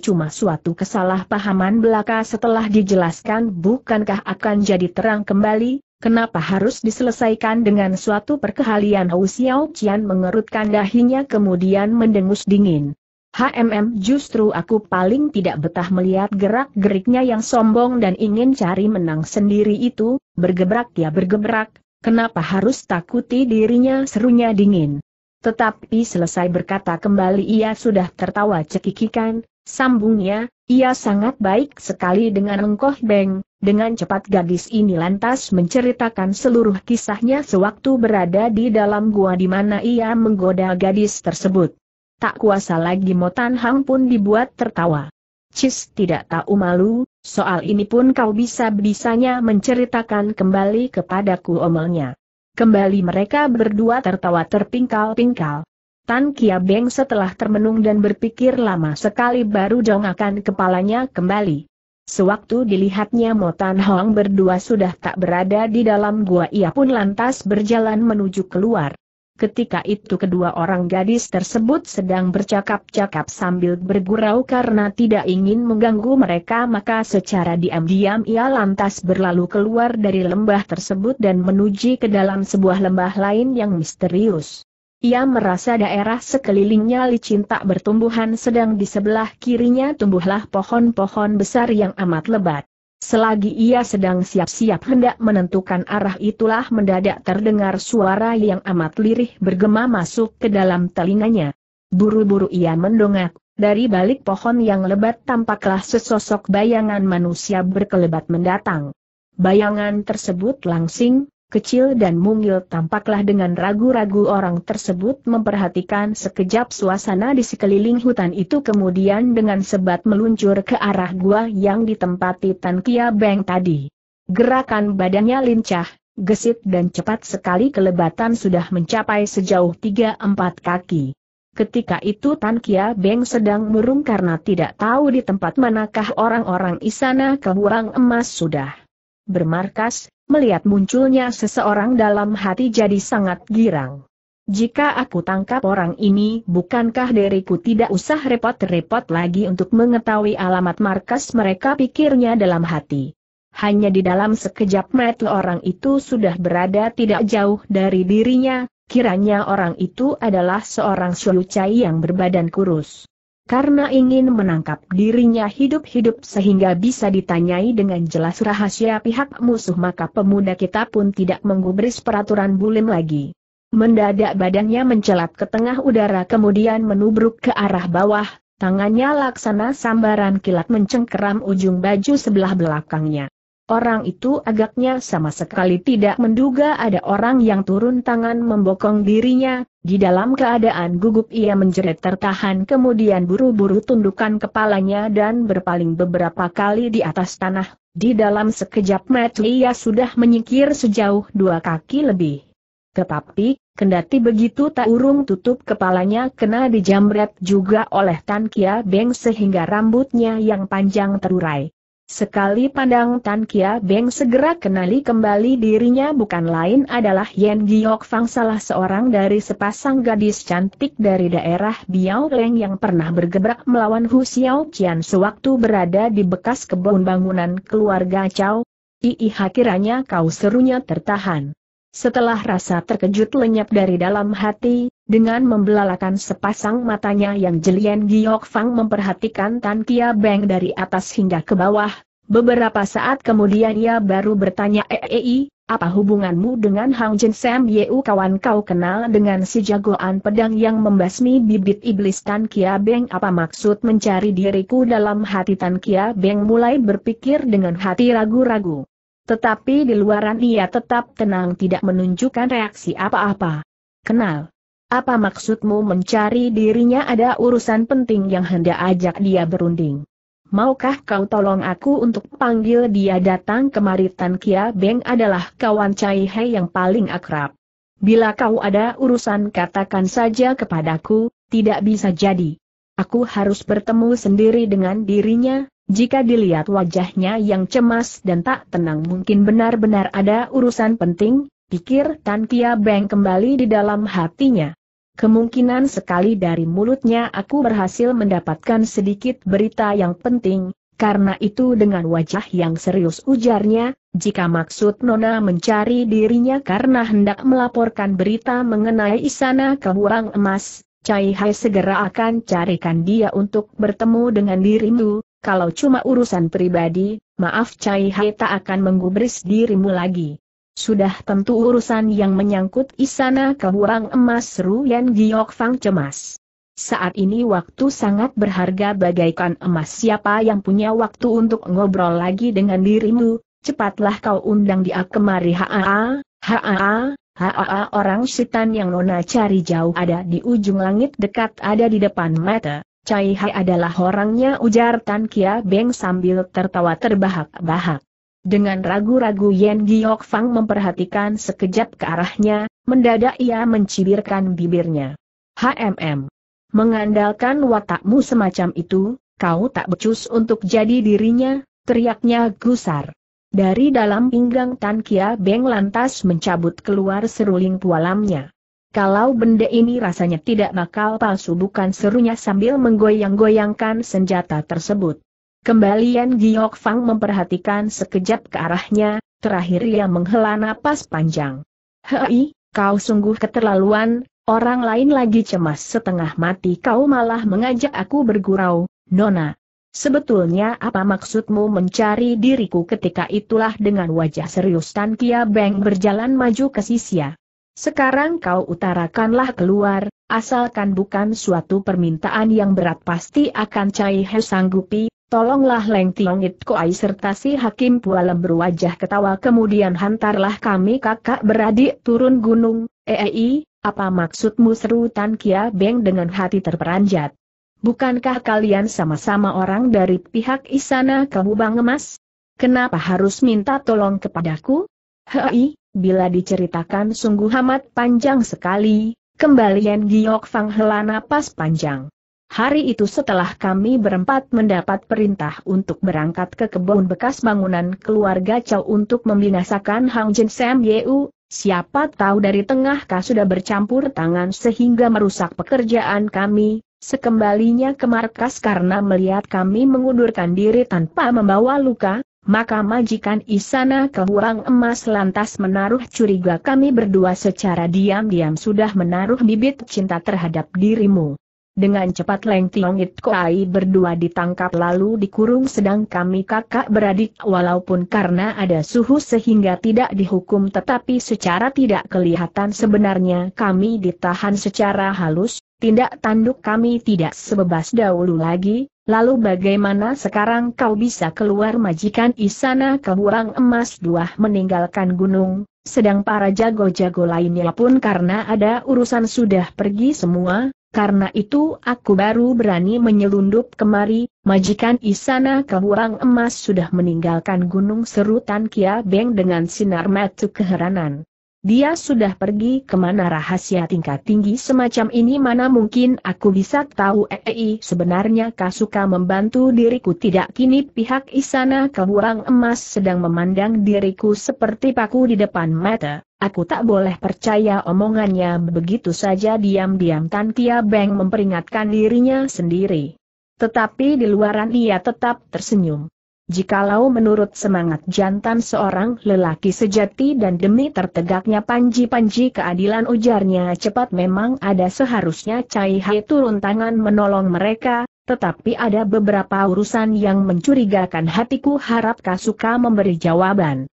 cuma suatu kesalahpahaman belaka setelah dijelaskan bukankah akan jadi terang kembali, kenapa harus diselesaikan dengan suatu perkehalian Hou Xiao Qian mengerutkan dahinya kemudian mendengus dingin. HMM justru aku paling tidak betah melihat gerak-geriknya yang sombong dan ingin cari menang sendiri itu, bergebrak ya bergebrak, kenapa harus takuti dirinya serunya dingin. Tetapi selesai berkata kembali ia sudah tertawa cekikikan, sambungnya, ia sangat baik sekali dengan Engkoh Beng, dengan cepat gadis ini lantas menceritakan seluruh kisahnya sewaktu berada di dalam gua di mana ia menggoda gadis tersebut. Tak kuasa lagi Motan Hang pun dibuat tertawa. Cis tidak tahu malu, soal ini pun kau bisa-bisanya menceritakan kembali kepadaku omelnya. Kembali mereka berdua tertawa terpingkal-pingkal. Tan Kia Beng setelah termenung dan berpikir lama sekali baru jongakan kepalanya kembali. Sewaktu dilihatnya Mo Tan Hong berdua sudah tak berada di dalam gua ia pun lantas berjalan menuju keluar. Ketika itu kedua orang gadis tersebut sedang bercakap-cakap sambil bergurau karena tidak ingin mengganggu mereka maka secara diam-diam ia lantas berlalu keluar dari lembah tersebut dan menuju ke dalam sebuah lembah lain yang misterius. Ia merasa daerah sekelilingnya licin tak bertumbuhan sedang di sebelah kirinya tumbuhlah pohon-pohon besar yang amat lebat. Selagi ia sedang siap-siap hendak menentukan arah itulah mendadak terdengar suara yang amat lirih bergema masuk ke dalam telinganya. Buru-buru ia mendongak, dari balik pohon yang lebat tampaklah sesosok bayangan manusia berkelebat mendatang. Bayangan tersebut langsing, kecil dan mungil tampaklah dengan ragu-ragu orang tersebut memperhatikan sekejap suasana di sekeliling hutan itu kemudian dengan sebat meluncur ke arah gua yang ditempati Tan Kia Beng tadi. Gerakan badannya lincah, gesit dan cepat sekali kelebatan sudah mencapai sejauh 3-4 kaki. Ketika itu Tan Kia Beng sedang murung karena tidak tahu di tempat manakah orang-orang Isana kehurang Emas sudah bermarkas, melihat munculnya seseorang dalam hati jadi sangat girang. Jika aku tangkap orang ini, bukankah diriku tidak usah repot-repot lagi untuk mengetahui alamat markas mereka pikirnya dalam hati. Hanya di dalam sekejap mata orang itu sudah berada tidak jauh dari dirinya, kiranya orang itu adalah seorang syulucai yang berbadan kurus karena ingin menangkap dirinya hidup-hidup sehingga bisa ditanyai dengan jelas rahasia pihak musuh maka pemuda kita pun tidak menggubris peraturan bulim lagi. Mendadak badannya mencelat ke tengah udara kemudian menubruk ke arah bawah, tangannya laksana sambaran kilat mencengkeram ujung baju sebelah belakangnya. Orang itu agaknya sama sekali tidak menduga ada orang yang turun tangan membokong dirinya, di dalam keadaan gugup ia menjerit tertahan kemudian buru-buru tundukkan kepalanya dan berpaling beberapa kali di atas tanah, di dalam sekejap mata ia sudah menyikir sejauh dua kaki lebih. Tetapi, kendati begitu tak urung tutup kepalanya kena dijamret juga oleh Tan Kia Beng sehingga rambutnya yang panjang terurai. Sekali pandang Tan Kia Beng segera kenali kembali dirinya bukan lain adalah Yen Giok Fang salah seorang dari sepasang gadis cantik dari daerah Biao Leng yang pernah bergebrak melawan Hu Xiao Qian sewaktu berada di bekas kebun bangunan keluarga Chow. Iiha kiranya kau serunya tertahan. Setelah rasa terkejut lenyap dari dalam hati, dengan membelalakan sepasang matanya yang jelian Giok Fang memperhatikan Tan Kia Beng dari atas hingga ke bawah, beberapa saat kemudian ia baru bertanya Eei, eh, eh, eh, apa hubunganmu dengan Hang Jin Sam Yeu kawan kau kenal dengan si jagoan pedang yang membasmi bibit iblis Tan Kia Beng apa maksud mencari diriku dalam hati Tan Kia Beng mulai berpikir dengan hati ragu-ragu. Tetapi di luaran ia tetap tenang tidak menunjukkan reaksi apa-apa. Kenal. Apa maksudmu mencari dirinya ada urusan penting yang hendak ajak dia berunding? Maukah kau tolong aku untuk panggil dia datang kemari Tan Kia Beng adalah kawan Cai He yang paling akrab. Bila kau ada urusan katakan saja kepadaku, tidak bisa jadi. Aku harus bertemu sendiri dengan dirinya, jika dilihat wajahnya yang cemas dan tak tenang mungkin benar-benar ada urusan penting, pikir Tan Kia Beng kembali di dalam hatinya. Kemungkinan sekali dari mulutnya aku berhasil mendapatkan sedikit berita yang penting, karena itu dengan wajah yang serius ujarnya, jika maksud Nona mencari dirinya karena hendak melaporkan berita mengenai Isana Kehuang Emas, Cai Hai segera akan carikan dia untuk bertemu dengan dirimu, kalau cuma urusan pribadi, maaf Cai Hai tak akan menggubris dirimu lagi. Sudah tentu urusan yang menyangkut Isana Kehurang Emas Yan Giok Fang cemas. Saat ini waktu sangat berharga bagaikan emas siapa yang punya waktu untuk ngobrol lagi dengan dirimu, cepatlah kau undang dia kemari haa, haa, haa orang setan yang nona cari jauh ada di ujung langit dekat ada di depan mata. Cai Hai adalah orangnya ujar Tan Kia Beng sambil tertawa terbahak-bahak. Dengan ragu-ragu Yen Giok Fang memperhatikan sekejap ke arahnya, mendadak ia mencibirkan bibirnya. HMM. Mengandalkan watakmu semacam itu, kau tak becus untuk jadi dirinya, teriaknya gusar. Dari dalam pinggang Tan Kia Beng lantas mencabut keluar seruling pualamnya. Kalau benda ini rasanya tidak bakal palsu bukan serunya sambil menggoyang-goyangkan senjata tersebut. Kembalian Giok Fang memperhatikan sekejap ke arahnya, terakhir ia menghela napas panjang. Hei, kau sungguh keterlaluan, orang lain lagi cemas setengah mati kau malah mengajak aku bergurau, Nona. Sebetulnya apa maksudmu mencari diriku ketika itulah dengan wajah serius Tan Kia Beng berjalan maju ke ya? Sekarang kau utarakanlah keluar, asalkan bukan suatu permintaan yang berat pasti akan Cai He sanggupi, tolonglah Leng It Koai serta si Hakim Pualem berwajah ketawa kemudian hantarlah kami kakak beradik turun gunung, eei, eh, eh, apa maksudmu seru Tan Kia Beng dengan hati terperanjat. Bukankah kalian sama-sama orang dari pihak Isana Kehubang Emas? Kenapa harus minta tolong kepadaku? Hei, eh, bila diceritakan sungguh amat panjang sekali, kembalian Giok Fang hela napas panjang. Hari itu setelah kami berempat mendapat perintah untuk berangkat ke kebun bekas bangunan keluarga Chow untuk membinasakan Hang Jin Sam Yeu, siapa tahu dari tengah kah sudah bercampur tangan sehingga merusak pekerjaan kami, sekembalinya ke markas karena melihat kami mengundurkan diri tanpa membawa luka, maka majikan Isana kekurangan Emas lantas menaruh curiga kami berdua secara diam-diam sudah menaruh bibit cinta terhadap dirimu. Dengan cepat Leng It Koai berdua ditangkap lalu dikurung sedang kami kakak beradik walaupun karena ada suhu sehingga tidak dihukum tetapi secara tidak kelihatan sebenarnya kami ditahan secara halus, tindak tanduk kami tidak sebebas dahulu lagi, Lalu bagaimana sekarang kau bisa keluar majikan Isana Kehuang Emas Dua meninggalkan gunung, sedang para jago-jago lainnya pun karena ada urusan sudah pergi semua, karena itu aku baru berani menyelundup kemari, majikan Isana Kehuang Emas sudah meninggalkan gunung serutan Kia Beng dengan sinar matu keheranan. Dia sudah pergi kemana rahasia tingkat tinggi semacam ini mana mungkin aku bisa tahu -e sebenarnya Kasuka membantu diriku tidak kini pihak Isana keburang Emas sedang memandang diriku seperti paku di depan mata. Aku tak boleh percaya omongannya begitu saja diam-diam Tan Tia Beng memperingatkan dirinya sendiri. Tetapi di luaran ia tetap tersenyum. Jikalau menurut semangat jantan seorang lelaki sejati dan demi tertegaknya panji-panji keadilan ujarnya cepat memang ada seharusnya Cai Hai turun tangan menolong mereka, tetapi ada beberapa urusan yang mencurigakan hatiku harap Kasuka memberi jawaban.